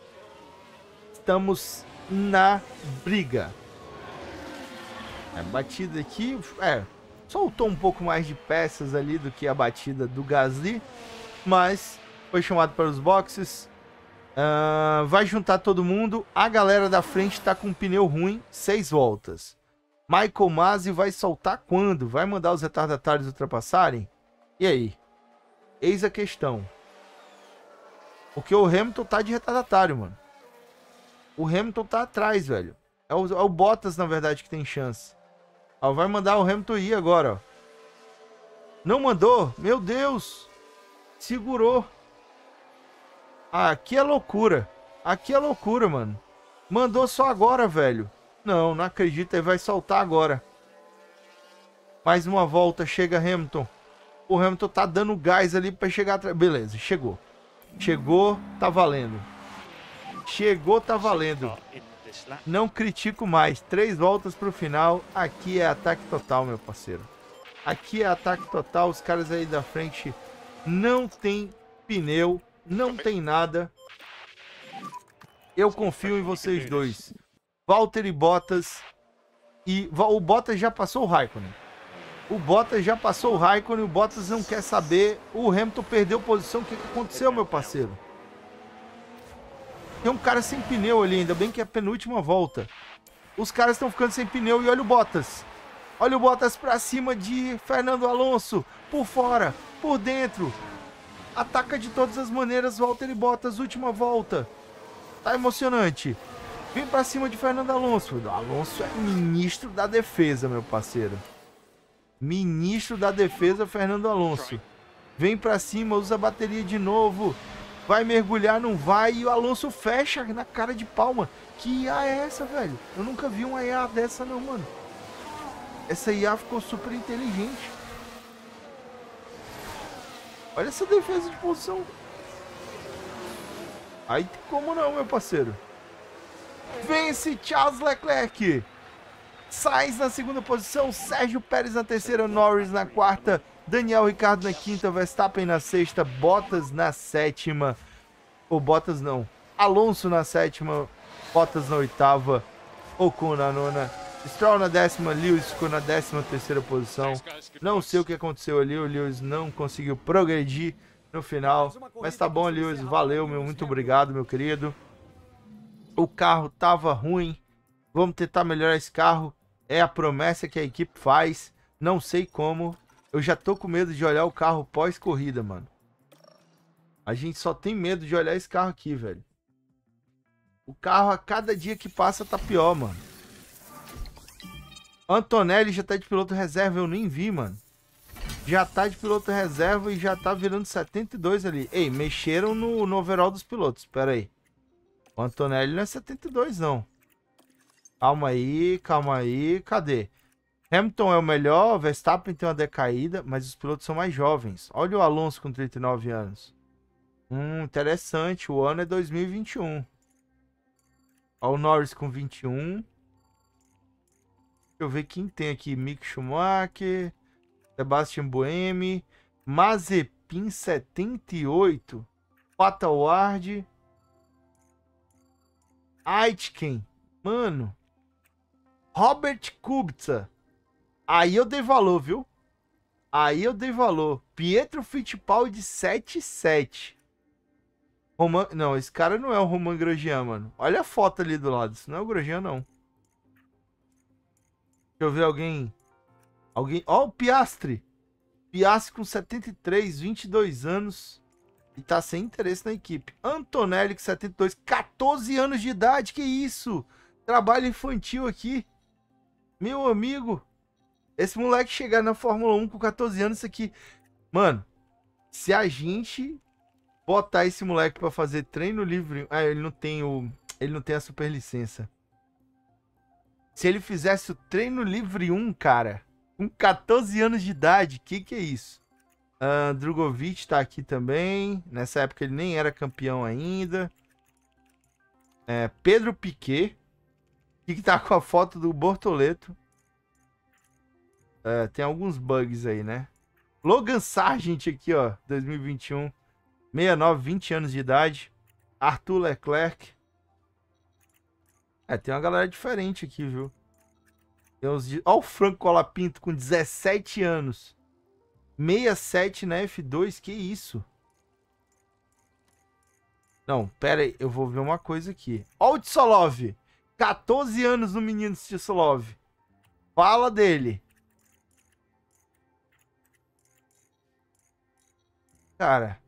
Estamos na briga. É, batida aqui, é, soltou um pouco mais de peças ali do que a batida do Gasly, mas foi chamado para os boxes. Uh, vai juntar todo mundo. A galera da frente está com um pneu ruim, seis voltas. Michael Masi vai soltar quando? Vai mandar os retardatários ultrapassarem? E aí? Eis a questão. Porque o Hamilton tá de retardatário, mano. O Hamilton tá atrás, velho. É o, é o Bottas, na verdade, que tem chance. Ó, vai mandar o Hamilton ir agora, ó. Não mandou? Meu Deus! Segurou. Ah, aqui é loucura. Aqui é loucura, mano. Mandou só agora, velho. Não, não acredito. Ele vai soltar agora. Mais uma volta. Chega, Hamilton. O Hamilton tá dando gás ali para chegar atrás. Beleza, chegou. Chegou, tá valendo. Chegou, tá valendo. Né? Não critico mais. Três voltas pro final. Aqui é ataque total, meu parceiro. Aqui é ataque total. Os caras aí da frente não tem pneu, não tem nada. Eu confio tá em vocês dois. Walter e Bottas. E o Bottas já passou o Raikkonen. O Bottas já passou o Raikkonen, o Bottas não quer saber. O Hamilton perdeu posição. O que aconteceu, meu parceiro? Tem um cara sem pneu ali, ainda bem que é a penúltima volta. Os caras estão ficando sem pneu e olha o Bottas. Olha o Bottas para cima de Fernando Alonso. Por fora, por dentro. Ataca de todas as maneiras Walter e Bottas, última volta. Tá emocionante. Vem para cima de Fernando Alonso. Alonso é ministro da defesa, meu parceiro. Ministro da defesa, Fernando Alonso. Vem para cima, usa a bateria de novo vai mergulhar, não vai, e o Alonso fecha na cara de palma. Que IA é essa, velho? Eu nunca vi uma IA dessa não, mano. Essa IA ficou super inteligente. Olha essa defesa de posição. Aí como não, meu parceiro? Vence Charles Leclerc. Sainz na segunda posição, Sérgio Pérez na terceira, Norris na quarta, Daniel Ricardo na quinta, Verstappen na sexta, Bottas na sétima. Ou Bottas não. Alonso na sétima, Bottas na oitava, Ocon na nona, Stroll na décima, Lewis ficou na décima terceira posição. Não sei o que aconteceu ali, o Lewis não conseguiu progredir no final. Mas tá bom, Lewis, valeu, meu, muito obrigado, meu querido. O carro tava ruim, vamos tentar melhorar esse carro. É a promessa que a equipe faz, não sei como, eu já tô com medo de olhar o carro pós-corrida, mano. A gente só tem medo de olhar esse carro aqui, velho. O carro a cada dia que passa tá pior, mano. Antonelli já tá de piloto reserva, eu nem vi, mano. Já tá de piloto reserva e já tá virando 72 ali. Ei, mexeram no, no overall dos pilotos, pera aí. O Antonelli não é 72, não. Calma aí, calma aí, cadê? Hamilton é o melhor, Verstappen tem uma decaída, mas os pilotos são mais jovens. Olha o Alonso com 39 anos. Hum, interessante. O ano é 2021. Olha o Norris com 21. Deixa eu ver quem tem aqui. Mick Schumacher, Sebastian Buemi, Mazepin 78, Ward, Aitken. Mano, Robert Kubica Aí eu dei valor, viu? Aí eu dei valor. Pietro Fittipaldi 77. Roman... Não, esse cara não é o Roman Grosjean, mano. Olha a foto ali do lado. Isso não é o Grosjean, não. Deixa eu ver alguém. Alguém. Ó, oh, o Piastre. Piastre com 73, 22 anos. E tá sem interesse na equipe. Antonelli com 72, 14 anos de idade. Que isso? Trabalho infantil aqui. Meu amigo. Esse moleque chegar na Fórmula 1 com 14 anos, isso aqui. Mano, se a gente botar esse moleque para fazer treino livre. Ah, ele não tem o. Ele não tem a super licença. Se ele fizesse o treino livre 1, cara, com 14 anos de idade, que que é isso? Uh, Drogovic tá aqui também. Nessa época ele nem era campeão ainda. É, Pedro Piquet, que, que tá com a foto do Bortoleto. É, tem alguns bugs aí, né? Logan Sargent aqui, ó, 2021. 69, 20 anos de idade. Arthur Leclerc. É, tem uma galera diferente aqui, viu? Tem uns... Ó o Franco Colapinto com 17 anos. 67 na F2, que isso? Não, pera aí, eu vou ver uma coisa aqui. Ó o Tsolov, 14 anos no menino Tsolov. Fala dele. Cara.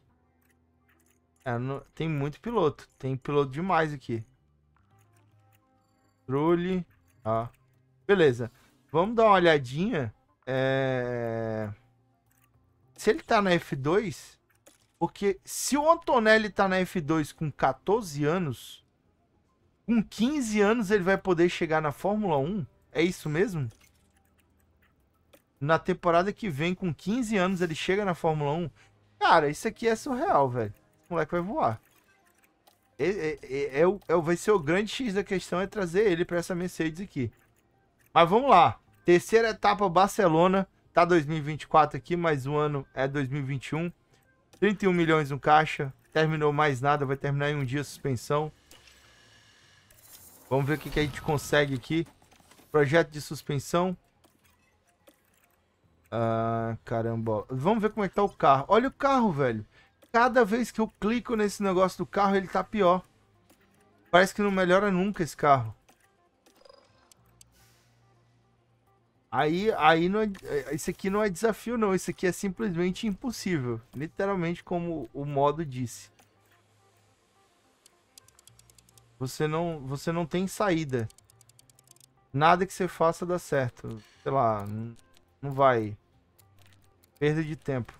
É, não, tem muito piloto. Tem piloto demais aqui. Trulli. Ó. Beleza. Vamos dar uma olhadinha. É... Se ele tá na F2. Porque se o Antonelli tá na F2 com 14 anos. Com 15 anos ele vai poder chegar na Fórmula 1? É isso mesmo? Na temporada que vem, com 15 anos, ele chega na Fórmula 1. Cara, isso aqui é surreal, velho. O moleque vai voar. É, é, é, o, é, vai ser o grande X da questão é trazer ele para essa Mercedes aqui. Mas vamos lá. Terceira etapa, Barcelona. Tá 2024 aqui, mas o ano é 2021. 31 milhões no caixa. Terminou mais nada, vai terminar em um dia a suspensão. Vamos ver o que, que a gente consegue aqui. Projeto de suspensão. Ah, caramba. Vamos ver como é que tá o carro. Olha o carro, velho. Cada vez que eu clico nesse negócio do carro, ele tá pior. Parece que não melhora nunca esse carro. Aí, aí não é, isso aqui não é desafio não, isso aqui é simplesmente impossível, literalmente como o modo disse. Você não, você não tem saída. Nada que você faça dá certo. Sei lá, não vai. Perda de tempo.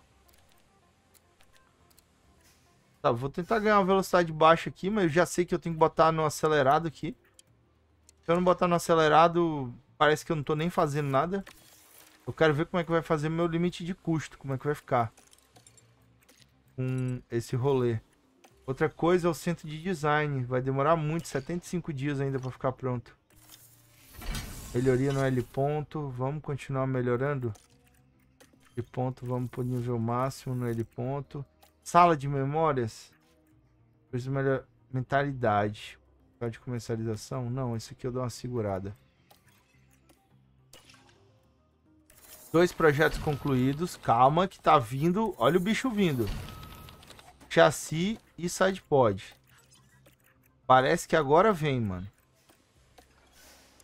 Tá, vou tentar ganhar uma velocidade baixa aqui, mas eu já sei que eu tenho que botar no acelerado aqui. Se eu não botar no acelerado, parece que eu não tô nem fazendo nada. Eu quero ver como é que vai fazer meu limite de custo, como é que vai ficar. Com esse rolê. Outra coisa é o centro de design. Vai demorar muito, 75 dias ainda pra ficar pronto. Melhoria no L ponto. Vamos continuar melhorando? L ponto, vamos para o nível máximo no L ponto. Sala de memórias. Preciso melhor... Mentalidade. De comercialização? Não, esse aqui eu dou uma segurada. Dois projetos concluídos. Calma que tá vindo. Olha o bicho vindo. Chassi e sidepod. Parece que agora vem, mano.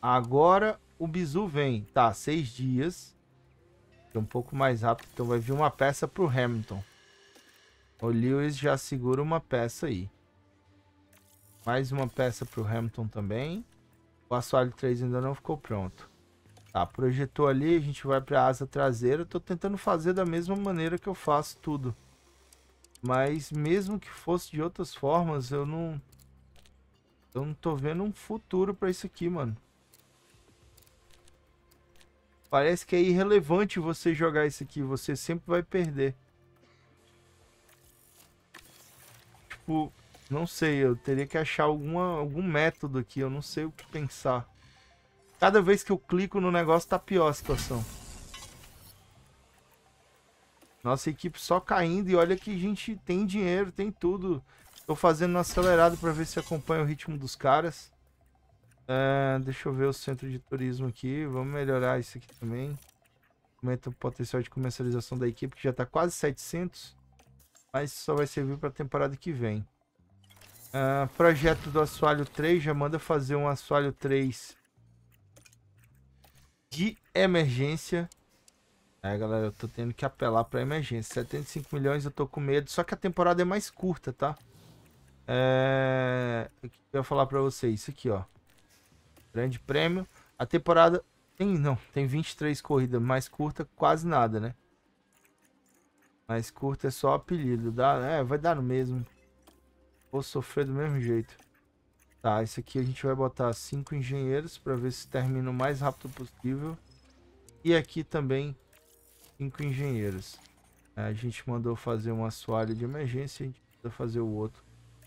Agora o bizu vem. Tá, seis dias. É um pouco mais rápido. Então vai vir uma peça pro Hamilton. O Lewis já segura uma peça aí. Mais uma peça pro Hamilton também. O assoalho 3 ainda não ficou pronto. Tá, projetou ali, a gente vai para a asa traseira. Tô tentando fazer da mesma maneira que eu faço tudo. Mas mesmo que fosse de outras formas, eu não... Eu não tô vendo um futuro para isso aqui, mano. Parece que é irrelevante você jogar isso aqui, você sempre vai perder. Tipo, não sei, eu teria que achar alguma, algum método aqui, eu não sei o que pensar. Cada vez que eu clico no negócio tá pior a situação. Nossa equipe só caindo e olha que a gente tem dinheiro, tem tudo. Tô fazendo no acelerado para ver se acompanha o ritmo dos caras. Ah, deixa eu ver o centro de turismo aqui. Vamos melhorar isso aqui também. Aumenta o potencial de comercialização da equipe, que já está quase 700. Mas só vai servir para a temporada que vem. Uh, projeto do assoalho 3. Já manda fazer um assoalho 3 de emergência. É, galera, eu tô tendo que apelar pra emergência. 75 milhões, eu tô com medo. Só que a temporada é mais curta, tá? É... Eu ia falar pra vocês, isso aqui, ó. Grande Prêmio. A temporada tem, não, tem 23 corridas, mais curta quase nada, né? Mais curta é só apelido, dá, é, vai dar no mesmo. Vou sofrer do mesmo jeito. Tá, esse aqui a gente vai botar cinco engenheiros para ver se termina o mais rápido possível. E aqui também cinco engenheiros. A gente mandou fazer uma assoalho de emergência, a gente precisa fazer o outro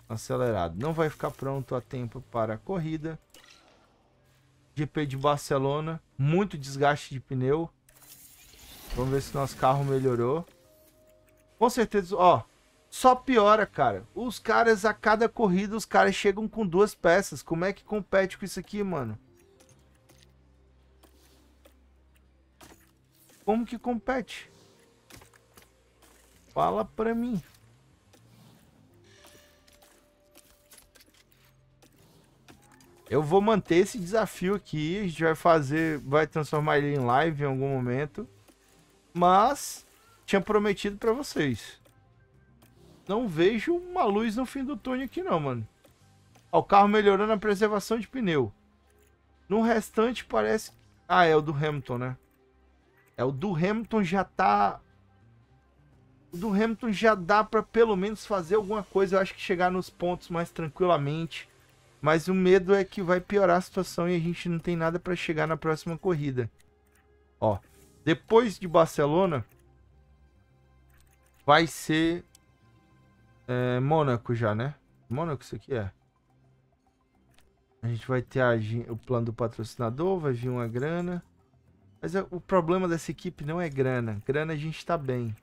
acelerado. Não vai ficar pronto a tempo para a corrida, GP de Barcelona, muito desgaste de pneu. Vamos ver se nosso carro melhorou. Com certeza, ó, só piora, cara. Os caras, a cada corrida, os caras chegam com duas peças. Como é que compete com isso aqui, mano? Como que compete? Fala pra mim. Eu vou manter esse desafio aqui. A gente vai fazer. Vai transformar ele em live em algum momento. Mas. Tinha prometido para vocês. Não vejo uma luz no fim do túnel aqui, não, mano. Ó, o carro melhorando a preservação de pneu. No restante, parece. Ah, é o do Hamilton, né? É o do Hamilton já tá. O do Hamilton já dá para pelo menos fazer alguma coisa. Eu acho que chegar nos pontos mais tranquilamente mas o medo é que vai piorar a situação e a gente não tem nada para chegar na próxima corrida. Ó, depois de Barcelona, vai ser é, Mônaco já, né? Mônaco isso aqui é. A gente vai ter a, o plano do patrocinador, vai vir uma grana. Mas é, o problema dessa equipe não é grana. Grana a gente tá bem.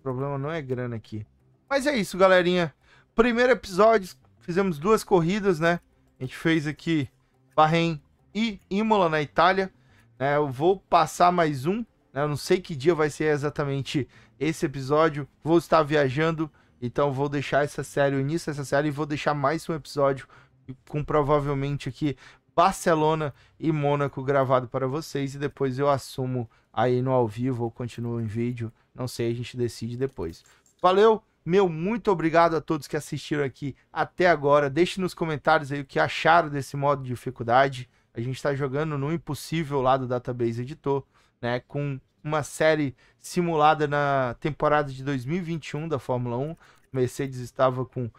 O problema não é grana aqui. Mas é isso, galerinha. Primeiro episódio fizemos duas corridas, né? A gente fez aqui Bahrein e Imola na Itália. Né? Eu vou passar mais um. Né? Eu não sei que dia vai ser exatamente esse episódio. Vou estar viajando, então vou deixar essa série, o início dessa série, e vou deixar mais um episódio com provavelmente aqui Barcelona e Mônaco gravado para vocês. E depois eu assumo aí no ao vivo ou continuo em vídeo. Não sei, a gente decide depois. Valeu! Meu, muito obrigado a todos que assistiram aqui até agora. Deixe nos comentários aí o que acharam desse modo de dificuldade. A gente está jogando no impossível lá do Database Editor, né? Com uma série simulada na temporada de 2021 da Fórmula 1. Mercedes estava com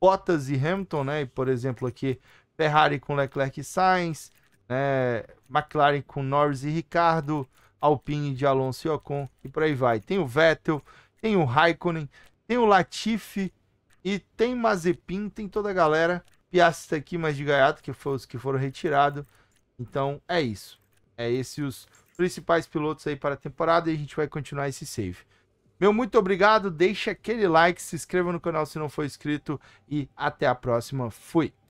Bottas e Hamilton, né? E, por exemplo, aqui Ferrari com Leclerc e Sainz, né? McLaren com Norris e Ricardo, Alpine de Alonso e Ocon e por aí vai. Tem o Vettel, tem o Raikkonen, tem o Latifi e tem Mazepin, tem toda a galera. Piasta aqui, mais de Gaiato, que foi os que foram retirados. Então é isso. É esses os principais pilotos aí para a temporada e a gente vai continuar esse save. Meu muito obrigado, deixa aquele like, se inscreva no canal se não for inscrito e até a próxima. Fui!